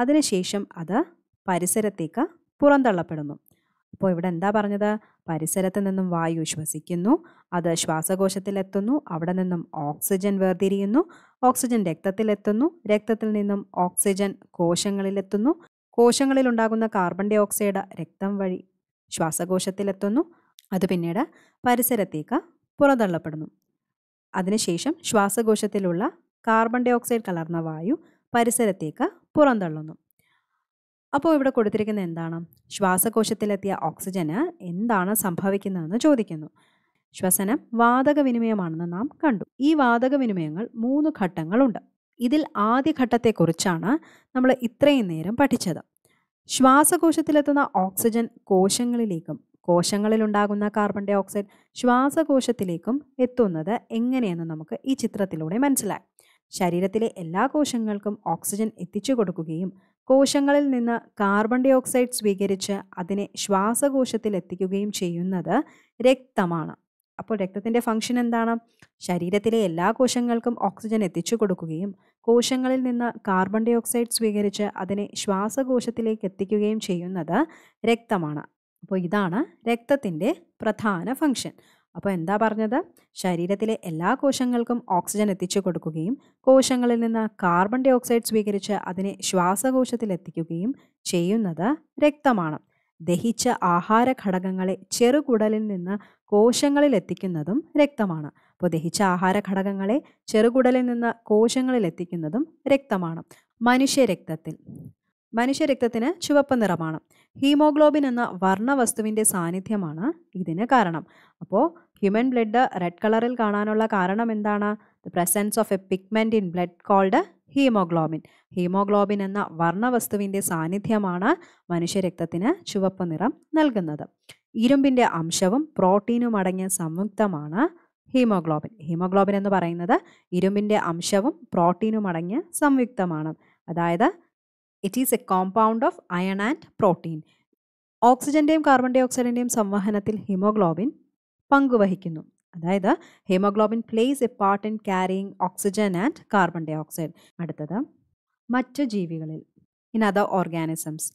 അതിനുശേഷം അത് പരിസരത്തേക്ക് പുറന്തള്ളപ്പെടുന്നു അപ്പോൾ ഇവിടെ എന്താ പറഞ്ഞത് പരിസരത്ത് നിന്നും വായു ശ്വസിക്കുന്നു അത് ശ്വാസകോശത്തിലെത്തുന്നു അവിടെ നിന്നും ഓക്സിജൻ വേർതിരിയുന്നു ഓക്സിജൻ രക്തത്തിലെത്തുന്നു രക്തത്തിൽ നിന്നും ഓക്സിജൻ കോശങ്ങളിലെത്തുന്നു കോശങ്ങളിൽ ഉണ്ടാകുന്ന കാർബൺ ഡൈ ഓക്സൈഡ് രക്തം വഴി ശ്വാസകോശത്തിലെത്തുന്നു അത് പിന്നീട് പരിസരത്തേക്ക് പുറന്തള്ളപ്പെടുന്നു അതിനുശേഷം ശ്വാസകോശത്തിലുള്ള കാർബൺ ഡൈ ഓക്സൈഡ് കലർന്ന വായു പരിസരത്തേക്ക് പുറന്തള്ളുന്നു അപ്പോൾ ഇവിടെ കൊടുത്തിരിക്കുന്ന എന്താണ് ശ്വാസകോശത്തിലെത്തിയ ഓക്സിജന് എന്താണ് സംഭവിക്കുന്നതെന്ന് ചോദിക്കുന്നു ശ്വസനം വാതക വിനിമയമാണെന്ന് നാം കണ്ടു ഈ വാതക വിനിമയങ്ങൾ മൂന്ന് ഘട്ടങ്ങളുണ്ട് ഇതിൽ ആദ്യ ഘട്ടത്തെക്കുറിച്ചാണ് നമ്മൾ ഇത്രയും നേരം പഠിച്ചത് ശ്വാസകോശത്തിലെത്തുന്ന ഓക്സിജൻ കോശങ്ങളിലേക്കും കോശങ്ങളിലുണ്ടാകുന്ന കാർബൺ ഡൈ ഓക്സൈഡ് ശ്വാസകോശത്തിലേക്കും എത്തുന്നത് എങ്ങനെയെന്ന് നമുക്ക് ഈ ചിത്രത്തിലൂടെ മനസ്സിലായി ശരീരത്തിലെ എല്ലാ കോശങ്ങൾക്കും ഓക്സിജൻ എത്തിച്ചു കൊടുക്കുകയും കോശങ്ങളിൽ നിന്ന് കാർബൺ ഡൈ ഓക്സൈഡ് സ്വീകരിച്ച് അതിനെ ശ്വാസകോശത്തിൽ എത്തിക്കുകയും ചെയ്യുന്നത് രക്തമാണ് അപ്പോൾ രക്തത്തിൻ്റെ ഫംഗ്ഷൻ എന്താണ് ശരീരത്തിലെ എല്ലാ കോശങ്ങൾക്കും ഓക്സിജൻ എത്തിച്ചു കൊടുക്കുകയും കോശങ്ങളിൽ നിന്ന് കാർബൺ ഡൈ ഓക്സൈഡ് സ്വീകരിച്ച് അതിനെ ശ്വാസകോശത്തിലേക്ക് എത്തിക്കുകയും ചെയ്യുന്നത് രക്തമാണ് അപ്പോൾ ഇതാണ് രക്തത്തിൻ്റെ പ്രധാന ഫംഗ്ഷൻ അപ്പോൾ എന്താ പറഞ്ഞത് ശരീരത്തിലെ എല്ലാ കോശങ്ങൾക്കും ഓക്സിജൻ എത്തിച്ചു കൊടുക്കുകയും കോശങ്ങളിൽ നിന്ന് കാർബൺ ഡൈ ഓക്സൈഡ് സ്വീകരിച്ച് അതിനെ ശ്വാസകോശത്തിൽ എത്തിക്കുകയും ചെയ്യുന്നത് രക്തമാണ് ദഹിച്ച ആഹാര ഘടകങ്ങളെ ചെറുകുടലിൽ നിന്ന് കോശങ്ങളിൽ എത്തിക്കുന്നതും രക്തമാണ് അപ്പോൾ ദഹിച്ച ആഹാര ഘടകങ്ങളെ ചെറുകുടലിൽ നിന്ന് കോശങ്ങളിൽ എത്തിക്കുന്നതും രക്തമാണ് മനുഷ്യ രക്തത്തിൽ മനുഷ്യ രക്തത്തിന് ചുവപ്പ് നിറമാണ് ഹീമോഗ്ലോബിൻ എന്ന വർണ്ണവസ്തുവിൻ്റെ സാന്നിധ്യമാണ് ഇതിന് കാരണം അപ്പോൾ ഹ്യൂമൻ ബ്ലഡ് റെഡ് കളറിൽ കാണാനുള്ള കാരണം എന്താണ് the presence of a pigment in blood called haemoglobin haemoglobin എന്ന വർണ്ണവസ്തുവിൻ്റെ സാന്നിധ്യമാണ് മനുഷ്യരക്തത്തിന് ചുവപ്പ് നിറം നൽകുന്നത് ഇരുമ്പിൻ്റെ അംശവും പ്രോട്ടീനും അടങ്ങിയ സംയുക്തമാണ് ഹീമോഗ്ലോബിൻ ഹീമോഗ്ലോബിൻ എന്ന് പറയുന്നത് ഇരുമ്പിൻ്റെ അംശവും പ്രോട്ടീനും അടങ്ങിയ സംയുക്തമാണ് അതായത് it is a compound of iron and protein ഓക്സിജൻ്റെയും കാർബൺ ഡൈ ഓക്സൈഡിൻ്റെയും സംവഹനത്തിൽ ഹീമോഗ്ലോബിൻ പങ്കുവഹിക്കുന്നു അതായത് haemoglobin plays a part in carrying oxygen and carbon dioxide അടുത്തത് മറ്റു ജീവികളിൽ ഇൻ അതർ ഓർഗാനിസംസ്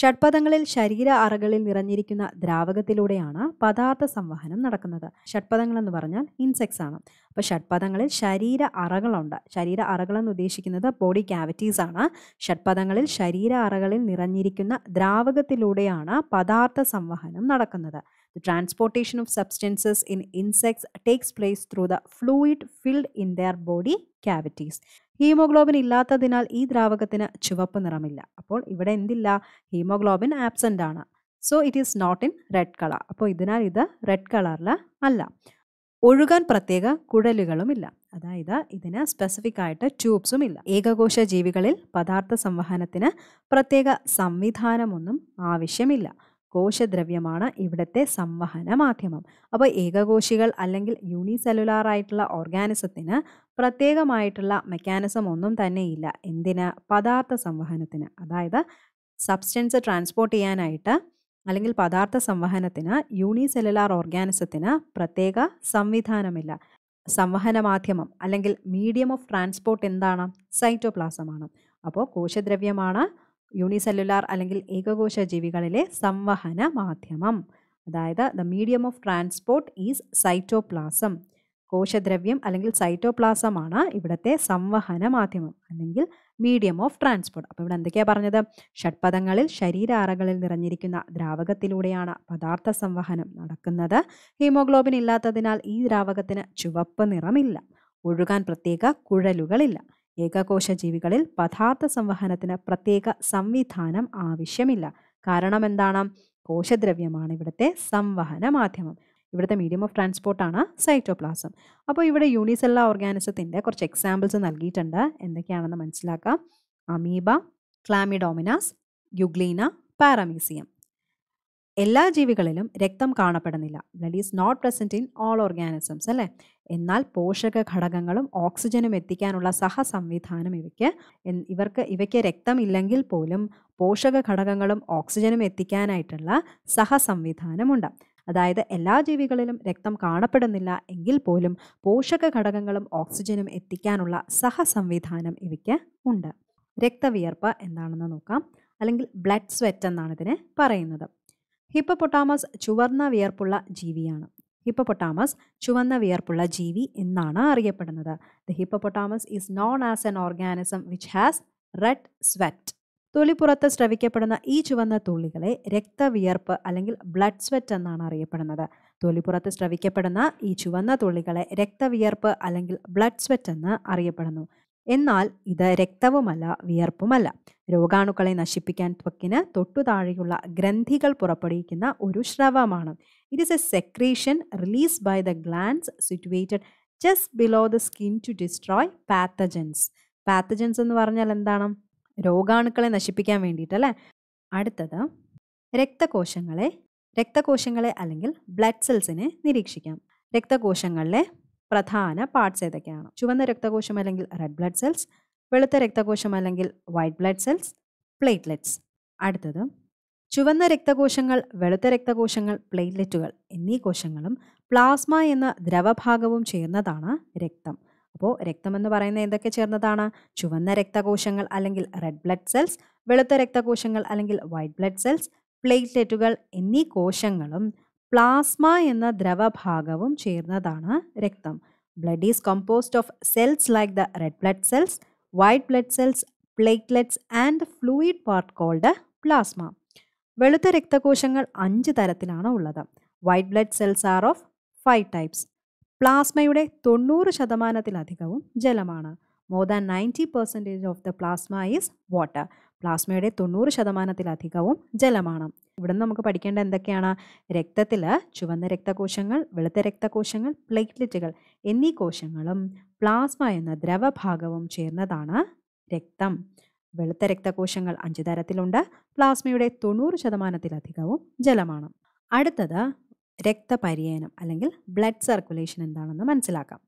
ഷഡ്പഥങ്ങളിൽ ശരീര അറകളിൽ നിറഞ്ഞിരിക്കുന്ന ദ്രാവകത്തിലൂടെയാണ് പദാർത്ഥ സംവഹനം നടക്കുന്നത് ഷഡ്പഥങ്ങൾ എന്ന് പറഞ്ഞാൽ ഇൻസെക്ട്സ് ആണ് അപ്പോൾ ഷഡ്പഥങ്ങളിൽ ശരീര അറകളുണ്ട് ശരീര അറകളെന്ന് ഉദ്ദേശിക്കുന്നത് ബോഡി ക്യാവിറ്റീസ് ആണ് ഷഡ്പഥങ്ങളിൽ ശരീര അറകളിൽ നിറഞ്ഞിരിക്കുന്ന ദ്രാവകത്തിലൂടെയാണ് പദാർത്ഥ സംവഹനം നടക്കുന്നത് The transportation of substances in insects takes place through the fluid filled in their body cavities. Haemoglobin ഇല്ലാത്തതിനാൽ ഈ ദ്രാവകത്തിന് ചുവപ്പ് നിറമില്ല അപ്പോൾ ഇവിടെ എന്തില്ല ഹീമോഗ്ലോബിൻ ആബ്സെൻ്റ് ആണ് so it is not in red colour അപ്പോൾ ഇതിനാൽ ഇത് റെഡ് കളറിൽ അല്ല ഒഴുകാൻ പ്രത്യേക കുഴലുകളും ഇല്ല അതായത് ഇതിന് സ്പെസിഫിക് ആയിട്ട് ട്യൂബ്സും ഇല്ല ഏകകോശ ജീവികളിൽ പദാർത്ഥ സംവഹനത്തിന് പ്രത്യേക സംവിധാനമൊന്നും ആവശ്യമില്ല കോശദ്രവ്യമാണ് ഇവിടുത്തെ സംവഹന മാധ്യമം അപ്പോൾ ഏകകോശികൾ അല്ലെങ്കിൽ യൂണിസെല്ലുലാർ ആയിട്ടുള്ള ഓർഗാനിസത്തിന് പ്രത്യേകമായിട്ടുള്ള മെക്കാനിസം ഒന്നും തന്നെയില്ല എന്തിന് പദാർത്ഥ സംവഹനത്തിന് അതായത് സബ്സ്റ്റൻസ് ട്രാൻസ്പോർട്ട് ചെയ്യാനായിട്ട് അല്ലെങ്കിൽ പദാർത്ഥ സംവഹനത്തിന് യൂണിസെല്ലുലാർ ഓർഗാനിസത്തിന് പ്രത്യേക സംവിധാനമില്ല സംവഹന മാധ്യമം അല്ലെങ്കിൽ മീഡിയം ഓഫ് ട്രാൻസ്പോർട്ട് എന്താണ് സൈറ്റോപ്ലാസമാണ് അപ്പോൾ കോശദ്രവ്യമാണ് യൂണിസെല്ലുലാർ അല്ലെങ്കിൽ ഏകകോശ ജീവികളിലെ സംവഹന മാധ്യമം അതായത് the medium of transport is cytoplasm കോശദ്രവ്യം അല്ലെങ്കിൽ സൈറ്റോപ്ലാസമാണ് ഇവിടുത്തെ സംവഹന മാധ്യമം അല്ലെങ്കിൽ മീഡിയം ഓഫ് ട്രാൻസ്പോർട്ട് അപ്പോൾ ഇവിടെ എന്തൊക്കെയാണ് പറഞ്ഞത് ഷഡ്പഥങ്ങളിൽ ശരീരാറകളിൽ നിറഞ്ഞിരിക്കുന്ന ദ്രാവകത്തിലൂടെയാണ് പദാർത്ഥ സംവഹനം നടക്കുന്നത് ഹീമോഗ്ലോബിൻ ഇല്ലാത്തതിനാൽ ഈ ദ്രാവകത്തിന് ചുവപ്പ് നിറമില്ല ഒഴുകാൻ പ്രത്യേക കുഴലുകളില്ല ഏകകോശ ജീവികളിൽ പദാർത്ഥ സംവഹനത്തിന് പ്രത്യേക സംവിധാനം ആവശ്യമില്ല കാരണം എന്താണ് കോശദ്രവ്യമാണ് ഇവിടുത്തെ സംവഹന മാധ്യമം ഇവിടുത്തെ മീഡിയം ഓഫ് ട്രാൻസ്പോർട്ടാണ് സൈറ്റോപ്ലാസം അപ്പോൾ ഇവിടെ യൂണിസെല്ല ഓർഗാനിസത്തിൻ്റെ കുറച്ച് എക്സാമ്പിൾസ് നൽകിയിട്ടുണ്ട് എന്തൊക്കെയാണെന്ന് മനസ്സിലാക്കാം അമീബ ക്ലാമിഡോമിനാസ് യുഗ്ലീന പാരാമീസിയം എല്ലാ ജീവികളിലും രക്തം കാണപ്പെടുന്നില്ല blood is not present in all organisms അല്ലേ എന്നാൽ പോഷക ഘടകങ്ങളും ഓക്സിജനും എത്തിക്കാനുള്ള സഹസംവിധാനം ഇവയ്ക്ക് ഇവർക്ക് ഇവയ്ക്ക് രക്തമില്ലെങ്കിൽ പോലും പോഷക ഘടകങ്ങളും ഓക്സിജനും എത്തിക്കാനായിട്ടുള്ള സഹസംവിധാനമുണ്ട് അതായത് എല്ലാ ജീവികളിലും രക്തം കാണപ്പെടുന്നില്ല എങ്കിൽ പോലും പോഷക ഘടകങ്ങളും ഓക്സിജനും എത്തിക്കാനുള്ള സഹസംവിധാനം ഇവയ്ക്ക് ഉണ്ട് രക്തവിയർപ്പ് എന്താണെന്ന് നോക്കാം അല്ലെങ്കിൽ ബ്ലഡ് സ്വെറ്റ് എന്നാണ് ഇതിനെ പറയുന്നത് ഹിപ്പപ്പൊട്ടാമസ് ചുവന്ന വിയർപ്പുള്ള ജീവിയാണ് ഹിപ്പപ്പൊട്ടാമസ് ചുവന്ന വിയർപ്പുള്ള ജീവി എന്നാണ് അറിയപ്പെടുന്നത് the hippopotamus is known as an organism which has red sweat തൊലിപ്പുറത്ത് സ്രവിക്കപ്പെടുന്ന ഈ ചുവന്ന തുള്ളികളെ രക്തവിയർപ്പ് അല്ലെങ്കിൽ ബ്ലഡ് സ്വെറ്റ് എന്നാണ് അറിയപ്പെടുന്നത് തൊലിപ്പുറത്ത് സ്രവിക്കപ്പെടുന്ന ഈ ചുവന്ന തുള്ളികളെ രക്തവിയർപ്പ് അല്ലെങ്കിൽ ബ്ലഡ് സ്വെറ്റ് എന്ന് അറിയപ്പെടുന്നു എന്നാൽ ഇത് രക്തവുമല്ല വിയർപ്പുമല്ല രോഗാണുക്കളെ നശിപ്പിക്കാൻ ത്വക്കിന് തൊട്ടു താഴെയുള്ള ഗ്രന്ഥികൾ പുറപ്പെടുവിക്കുന്ന ഒരു സ്രവമാണ് it is a secretion release by the glands situated just below the skin to destroy pathogens pathogens എന്ന് പറഞ്ഞാൽ എന്താണ് രോഗാണുക്കളെ നശിപ്പിക്കാൻ വേണ്ടിയിട്ട് അല്ലേ അടുത്തത് രക്തകോശങ്ങളെ രക്തകോശങ്ങളെ അല്ലെങ്കിൽ ബ്ലഡ് സെൽസിനെ നിരീക്ഷിക്കാം രക്തകോശങ്ങളിലെ പ്രധാന പാർട്സ് ഏതൊക്കെയാണ് ചുവന്ന രക്തകോശം അല്ലെങ്കിൽ റെഡ് ബ്ലഡ് സെൽസ് വെളുത്ത രക്തകോശം അല്ലെങ്കിൽ വൈറ്റ് ബ്ലഡ് സെൽസ് പ്ലേറ്റ്ലെറ്റ്സ് അടുത്തത് ചുവന്ന രക്തകോശങ്ങൾ വെളുത്ത രക്തകോശങ്ങൾ പ്ലേറ്റ്ലെറ്റുകൾ എന്നീ കോശങ്ങളും പ്ലാസ്മ എന്ന ദ്രവഭാഗവും ചേർന്നതാണ് രക്തം അപ്പോൾ രക്തം എന്ന് പറയുന്ന എന്തൊക്കെ ചേർന്നതാണ് ചുവന്ന രക്തകോശങ്ങൾ അല്ലെങ്കിൽ റെഡ് ബ്ലഡ് സെൽസ് വെളുത്ത രക്തകോശങ്ങൾ അല്ലെങ്കിൽ വൈറ്റ് ബ്ലഡ് സെൽസ് പ്ലേറ്റ്ലെറ്റുകൾ എന്നീ കോശങ്ങളും പ്ലാസ്മ എന്ന ദ്രവഭാഗവും ചേർന്നതാണ് രക്തം blood is composed of cells like the red blood cells white blood cells platelets and fluid part called plasma വെളുത്ത രക്തകോശങ്ങൾ അഞ്ച് തരത്തിലാണ് ഉള്ളത് white blood cells are of five types പ്ലാസ്മയുടെ തൊണ്ണൂറ് ശതമാനത്തിലധികവും ജലമാണ് more than ninety percentage of the plasma is water പ്ലാസ്മയുടെ തൊണ്ണൂറ് ശതമാനത്തിലധികവും ജലമാണ് ഇവിടെ നമുക്ക് പഠിക്കേണ്ട എന്തൊക്കെയാണ് രക്തത്തിൽ ചുവന്ന രക്തകോശങ്ങൾ വെളുത്ത രക്തകോശങ്ങൾ പ്ലേറ്റ്ലെറ്റുകൾ എന്നീ കോശങ്ങളും പ്ലാസ്മ എന്ന ദ്രവഭാഗവും ചേർന്നതാണ് രക്തം വെളുത്ത രക്തകോശങ്ങൾ അഞ്ച് തരത്തിലുണ്ട് പ്ലാസ്മയുടെ തൊണ്ണൂറ് ശതമാനത്തിലധികവും ജലമാണ് അടുത്തത് രക്തപര്യനം അല്ലെങ്കിൽ ബ്ലഡ് സർക്കുലേഷൻ എന്താണെന്ന് മനസ്സിലാക്കാം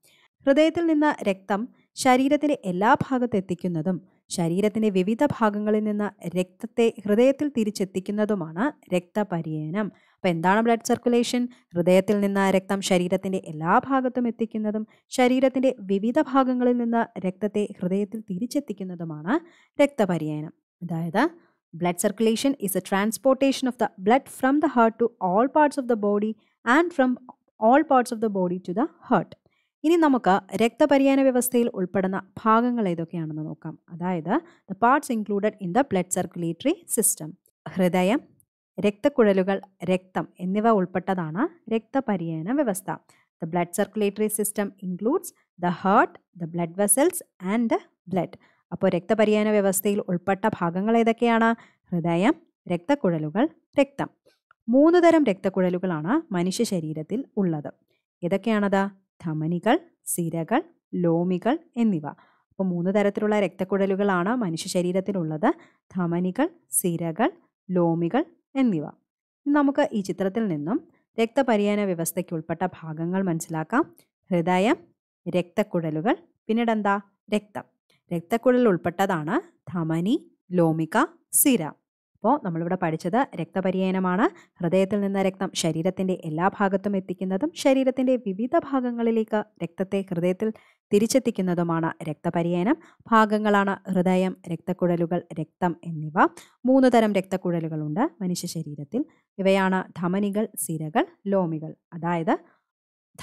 ഹൃദയത്തിൽ നിന്ന് രക്തം ശരീരത്തിലെ എല്ലാ ഭാഗത്തെത്തിക്കുന്നതും ശരീരത്തിൻ്റെ വിവിധ ഭാഗങ്ങളിൽ നിന്ന് രക്തത്തെ ഹൃദയത്തിൽ തിരിച്ചെത്തിക്കുന്നതുമാണ് രക്തപര്യനം അപ്പോൾ എന്താണ് ബ്ലഡ് സർക്കുലേഷൻ ഹൃദയത്തിൽ നിന്ന് രക്തം ശരീരത്തിൻ്റെ എല്ലാ ഭാഗത്തും എത്തിക്കുന്നതും ശരീരത്തിൻ്റെ വിവിധ ഭാഗങ്ങളിൽ നിന്ന് രക്തത്തെ ഹൃദയത്തിൽ തിരിച്ചെത്തിക്കുന്നതുമാണ് രക്തപര്യനം അതായത് blood circulation is a transportation of the blood from the heart to all parts of the body and from all parts of the body to the heart ഇനി നമുക്ക് രക്തപര്യാന വ്യവസ്ഥയിൽ ഉൾപ്പെടുന്ന ഭാഗങ്ങൾ ഏതൊക്കെയാണെന്ന് നോക്കാം അതായത് the parts included in the blood circulatory system ഹൃദയം രക്തക്കുഴലുകൾ രക്തം എന്നിവ ഉൾപ്പെട്ടതാണ് രക്തപര്യാന വ്യവസ്ഥ the blood circulatory system includes the heart the blood vessels and blood അപ്പോൾ രക്തപര്യാന വ്യവസ്ഥയിൽ ഉൾപ്പെട്ട ഭാഗങ്ങൾ ഏതൊക്കെയാണ് ഹൃദയം രക്തക്കുഴലുകൾ രക്തം മൂന്ന് തരം രക്തക്കുഴലുകളാണ് മനുഷ്യ ശരീരത്തിൽ ഉള്ളത് ഏതൊക്കെയാണത് ധമനികൾ സിരകൾ ലോമികൾ എന്നിവ അപ്പോൾ മൂന്ന് തരത്തിലുള്ള രക്തക്കുഴലുകളാണ് മനുഷ്യ ശരീരത്തിലുള്ളത് ധമനികൾ സിരകൾ ലോമികൾ എന്നിവ നമുക്ക് ഈ ചിത്രത്തിൽ നിന്നും രക്തപര്യായന വ്യവസ്ഥയ്ക്ക് ഉൾപ്പെട്ട ഭാഗങ്ങൾ മനസ്സിലാക്കാം ഹൃദയം രക്തക്കുഴലുകൾ പിന്നീട് എന്താ രക്തം രക്തക്കുഴൽ ഉൾപ്പെട്ടതാണ് ധമനി ലോമിക സിര അപ്പോൾ നമ്മളിവിടെ പഠിച്ചത് രക്തപര്യനമാണ് ഹൃദയത്തിൽ നിന്ന് രക്തം ശരീരത്തിൻ്റെ എല്ലാ ഭാഗത്തും എത്തിക്കുന്നതും ശരീരത്തിൻ്റെ വിവിധ ഭാഗങ്ങളിലേക്ക് രക്തത്തെ ഹൃദയത്തിൽ തിരിച്ചെത്തിക്കുന്നതുമാണ് രക്തപര്യനം ഭാഗങ്ങളാണ് ഹൃദയം രക്തക്കുഴലുകൾ രക്തം എന്നിവ മൂന്ന് തരം രക്തക്കുഴലുകളുണ്ട് മനുഷ്യ ശരീരത്തിൽ ഇവയാണ് ധമനികൾ സിരകൾ ലോമികൾ അതായത്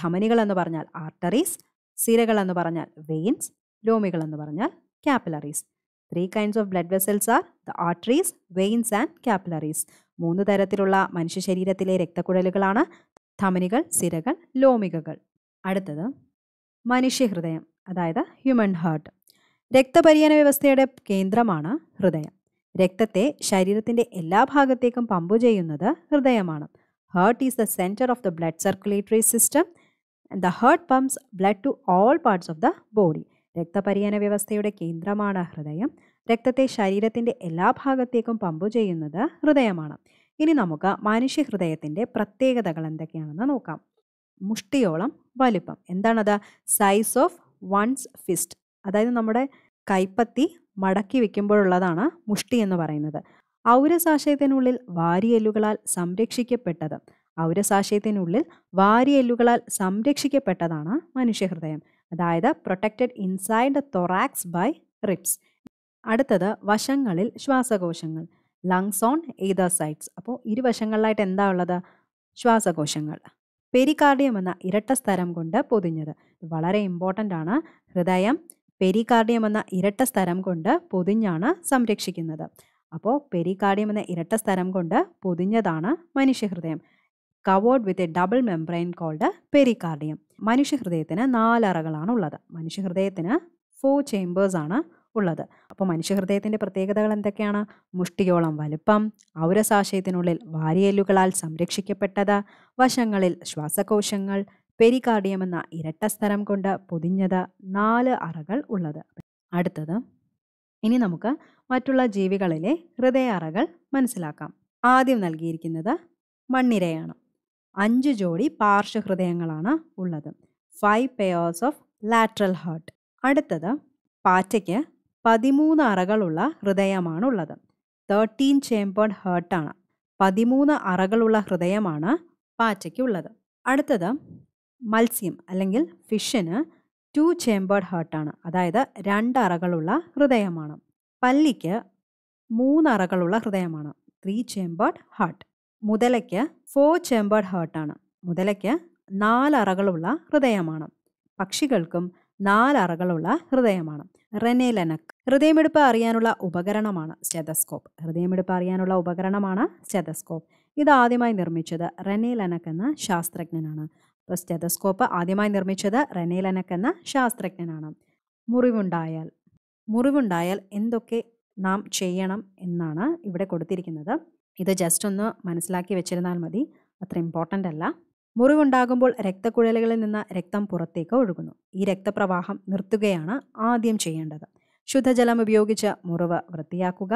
ധമനികൾ എന്ന് പറഞ്ഞാൽ ആർട്ടറീസ് സിരകൾ എന്ന് പറഞ്ഞാൽ വെയിൻസ് ലോമികൾ എന്ന് പറഞ്ഞാൽ capillaries three kinds of blood vessels are the arteries veins and capillaries മൂന്ന് തരത്തിലുള്ള മനുഷ്യ ശരീരത്തിലെ രക്തക്കുഴലുകളാണ് ധമനികൾ സിരകൾ ലോമികകൾ അടുത്തത് മനുഷ്യഹൃദയം അതായത് ഹ്യൂമൻ ഹാർട്ട് രക്തപര്യന വ്യവസ്ഥയുടെ കേന്ദ്രമാണ് ഹൃദയം രക്തത്തെ ശരീരത്തിൻ്റെ എല്ലാ ഭാഗത്തേക്കും പമ്പ് ചെയ്യുന്നത് ഹൃദയമാണ് heart is the centre of the blood circulatory system and the heart pumps blood to all parts of the body രക്തപര്യന വ്യവസ്ഥയുടെ കേന്ദ്രമാണ് ഹൃദയം രക്തത്തെ ശരീരത്തിൻ്റെ എല്ലാ ഭാഗത്തേക്കും പമ്പ് ചെയ്യുന്നത് ഹൃദയമാണ് ഇനി നമുക്ക് മനുഷ്യ ഹൃദയത്തിൻ്റെ പ്രത്യേകതകൾ എന്തൊക്കെയാണെന്ന് നോക്കാം മുഷ്ടിയോളം വലുപ്പം എന്താണത് സൈസ് ഓഫ് വൺസ് ഫിസ്റ്റ് അതായത് നമ്മുടെ കൈപ്പത്തി മടക്കി വയ്ക്കുമ്പോഴുള്ളതാണ് മുഷ്ടി എന്ന് പറയുന്നത് ഔരസാശയത്തിനുള്ളിൽ വാരിയെല്ലുകളാൽ സംരക്ഷിക്കപ്പെട്ടത് ഔരസാശയത്തിനുള്ളിൽ വാരിയെല്ലുകളാൽ സംരക്ഷിക്കപ്പെട്ടതാണ് മനുഷ്യഹൃദയം അതായത് protected inside the thorax by ribs അടുത്തത് വശങ്ങളിൽ ശ്വാസകോശങ്ങൾ ലങ്സ് ഓൺ ഏതർ സൈഡ്സ് അപ്പോൾ ഇരുവശങ്ങളിലായിട്ട് എന്താ ഉള്ളത് ശ്വാസകോശങ്ങൾ പെരികാർഡിയം എന്ന ഇരട്ട സ്ഥലം കൊണ്ട് പൊതിഞ്ഞത് വളരെ ഇമ്പോർട്ടൻ്റ് ആണ് ഹൃദയം പെരികാർഡിയം എന്ന ഇരട്ട സ്ഥലം കൊണ്ട് പൊതിഞ്ഞാണ് സംരക്ഷിക്കുന്നത് അപ്പോൾ പെരികാർഡിയം എന്ന ഇരട്ട സ്ഥലം കൊണ്ട് പൊതിഞ്ഞതാണ് മനുഷ്യഹൃദയം covered with a double membrane called pericardium മനുഷ്യഹൃദയത്തിന് നാലറകളാണ് ഉള്ളത് മനുഷ്യഹൃദയത്തിന് ഫോർ ചേംബേഴ്സ് ആണ് ഉള്ളത് അപ്പോൾ മനുഷ്യഹൃദയത്തിൻ്റെ പ്രത്യേകതകൾ എന്തൊക്കെയാണ് മുഷ്ടിയോളം വലുപ്പം ഔരസാശയത്തിനുള്ളിൽ വാരിയെല്ലുകളാൽ സംരക്ഷിക്കപ്പെട്ടത് വശങ്ങളിൽ ശ്വാസകോശങ്ങൾ പെരികാർഡിയം എന്ന ഇരട്ട സ്ഥലം കൊണ്ട് പൊതിഞ്ഞത് നാല് അറകൾ ഉള്ളത് അടുത്തത് ഇനി നമുക്ക് മറ്റുള്ള ജീവികളിലെ ഹൃദയ അറകൾ മനസ്സിലാക്കാം ആദ്യം നൽകിയിരിക്കുന്നത് മണ്ണിരയാണ് അഞ്ച് ജോഡി പാർശ്വഹൃദയങ്ങളാണ് ഉള്ളത് five pairs of lateral heart അടുത്തത് പാറ്റയ്ക്ക് പതിമൂന്ന് അറകളുള്ള ഹൃദയമാണ് ഉള്ളത് തേർട്ടീൻ ചേമ്പേർഡ് ഹേർട്ടാണ് പതിമൂന്ന് അറകളുള്ള ഹൃദയമാണ് പാറ്റയ്ക്ക് ഉള്ളത് അടുത്തത് മത്സ്യം അല്ലെങ്കിൽ ഫിഷിന് ടു ചേമ്പേർഡ് ഹേർട്ടാണ് അതായത് രണ്ട് അറകളുള്ള ഹൃദയമാണ് പല്ലിക്ക് മൂന്ന് അറകളുള്ള ഹൃദയമാണ് ത്രീ ചേമ്പേർഡ് ഹാർട്ട് മുതലയ്ക്ക് ഫോർ ചേമ്പേർഡ് ഹേർട്ടാണ് മുതലയ്ക്ക് നാലറകളുള്ള ഹൃദയമാണ് പക്ഷികൾക്കും നാലറകളുള്ള ഹൃദയമാണ് റെനേലനക് ഹൃദയമെടുപ്പ് അറിയാനുള്ള ഉപകരണമാണ് സ്റ്റെതസ്കോപ്പ് ഹൃദയമെടുപ്പ് അറിയാനുള്ള ഉപകരണമാണ് സ്റ്റെതസ്കോപ്പ് ഇത് ആദ്യമായി നിർമ്മിച്ചത് റെനേലനക് എന്ന ശാസ്ത്രജ്ഞനാണ് അപ്പോൾ സ്റ്റെതസ്കോപ്പ് ആദ്യമായി നിർമ്മിച്ചത് റെനേലനക് എന്ന ശാസ്ത്രജ്ഞനാണ് മുറിവുണ്ടായാൽ മുറിവുണ്ടായാൽ എന്തൊക്കെ നാം ചെയ്യണം എന്നാണ് ഇവിടെ കൊടുത്തിരിക്കുന്നത് ഇത് ജസ്റ്റ് ഒന്ന് മനസ്സിലാക്കി വെച്ചിരുന്നാൽ മതി അത്ര ഇമ്പോർട്ടൻ്റ് അല്ല മുറിവുണ്ടാകുമ്പോൾ രക്തക്കുഴലുകളിൽ നിന്ന് രക്തം പുറത്തേക്ക് ഒഴുകുന്നു ഈ രക്തപ്രവാഹം നിർത്തുകയാണ് ആദ്യം ചെയ്യേണ്ടത് ശുദ്ധജലം ഉപയോഗിച്ച് മുറിവ് വൃത്തിയാക്കുക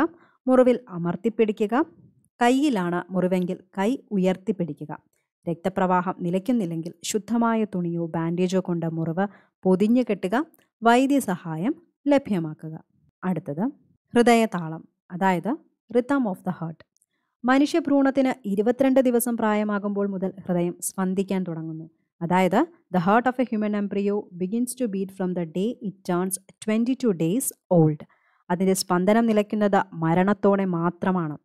മുറിവിൽ അമർത്തിപ്പിടിക്കുക കൈയിലാണ് മുറിവെങ്കിൽ കൈ ഉയർത്തിപ്പിടിക്കുക രക്തപ്രവാഹം നിലയ്ക്കുന്നില്ലെങ്കിൽ ശുദ്ധമായ തുണിയോ ബാൻഡേജോ കൊണ്ട് മുറിവ് പൊതിഞ്ഞു കെട്ടുക വൈദ്യസഹായം ലഭ്യമാക്കുക അടുത്തത് ഹൃദയതാളം അതായത് റിതം ഓഫ് ദ ഹാർട്ട് മനുഷ്യഭ്രൂണത്തിന് ഇരുപത്തിരണ്ട് ദിവസം പ്രായമാകുമ്പോൾ മുതൽ ഹൃദയം സ്പന്ദിക്കാൻ തുടങ്ങുന്നു അതായത് the heart of a human embryo begins to beat from the day it turns twenty two days old അതിൻ്റെ സ്പന്ദനം നിലയ്ക്കുന്നത് മരണത്തോടെ മാത്രമാണ്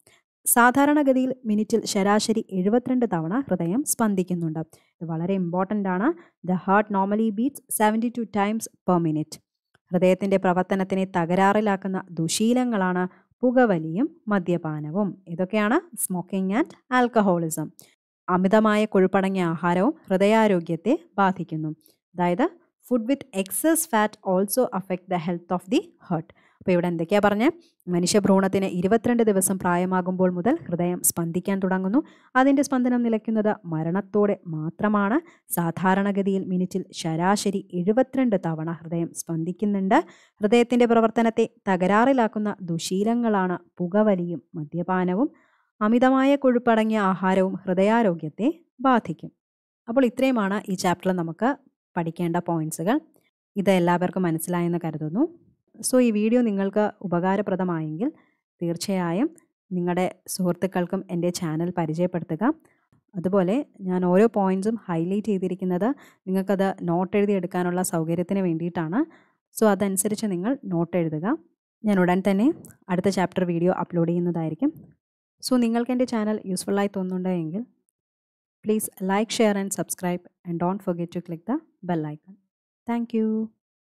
സാധാരണഗതിയിൽ മിനിറ്റിൽ ശരാശരി എഴുപത്തിരണ്ട് തവണ ഹൃദയം സ്പന്ദിക്കുന്നുണ്ട് ഇത് വളരെ ഇമ്പോർട്ടൻ്റ് ആണ് the heart normally beats seventy two times per minute ഹൃദയത്തിൻ്റെ പ്രവർത്തനത്തിനെ തകരാറിലാക്കുന്ന ദുശീലങ്ങളാണ് പുകവലിയും മദ്യപാനവും ഇതൊക്കെയാണ് സ്മോക്കിംഗ് ആൻഡ് ആൽക്കഹോളിസം അമിതമായ കൊഴുപ്പടങ്ങിയ ആഹാരവും ഹൃദയാരോഗ്യത്തെ ബാധിക്കുന്നു അതായത് food with excess fat also affect the health of the heart അപ്പോൾ ഇവിടെ എന്തൊക്കെയാണ് പറഞ്ഞത് മനുഷ്യഭ്രൂണത്തിന് ഇരുപത്തിരണ്ട് ദിവസം പ്രായമാകുമ്പോൾ മുതൽ ഹൃദയം സ്പന്ദിക്കാൻ തുടങ്ങുന്നു അതിൻ്റെ സ്പന്ദനം നിലയ്ക്കുന്നത് മരണത്തോടെ മാത്രമാണ് സാധാരണഗതിയിൽ മിനിറ്റിൽ ശരാശരി എഴുപത്തിരണ്ട് തവണ ഹൃദയം സ്പന്ദിക്കുന്നുണ്ട് ഹൃദയത്തിൻ്റെ പ്രവർത്തനത്തെ തകരാറിലാക്കുന്ന ദുശീലങ്ങളാണ് പുകവലിയും മദ്യപാനവും അമിതമായ കൊഴുപ്പടങ്ങിയ ആഹാരവും ഹൃദയാരോഗ്യത്തെ ബാധിക്കും അപ്പോൾ ഇത്രയുമാണ് ഈ ചാപ്റ്ററിൽ നമുക്ക് പഠിക്കേണ്ട പോയിന്റ്സുകൾ ഇത് എല്ലാവർക്കും മനസ്സിലായെന്ന് കരുതുന്നു സോ ഈ വീഡിയോ നിങ്ങൾക്ക് ഉപകാരപ്രദമായെങ്കിൽ തീർച്ചയായും നിങ്ങളുടെ സുഹൃത്തുക്കൾക്കും എൻ്റെ ചാനൽ പരിചയപ്പെടുത്തുക അതുപോലെ ഞാൻ ഓരോ പോയിൻറ്സും ഹൈലൈറ്റ് ചെയ്തിരിക്കുന്നത് നിങ്ങൾക്കത് നോട്ട് എഴുതി എടുക്കാനുള്ള സൗകര്യത്തിന് വേണ്ടിയിട്ടാണ് സോ അതനുസരിച്ച് നിങ്ങൾ നോട്ട് എഴുതുക ഞാൻ ഉടൻ തന്നെ അടുത്ത ചാപ്റ്റർ വീഡിയോ അപ്ലോഡ് ചെയ്യുന്നതായിരിക്കും സോ നിങ്ങൾക്ക് എൻ്റെ ചാനൽ യൂസ്ഫുള്ളായി തോന്നുന്നുണ്ടെങ്കിൽ please like share and subscribe and don't forget to click the bell icon thank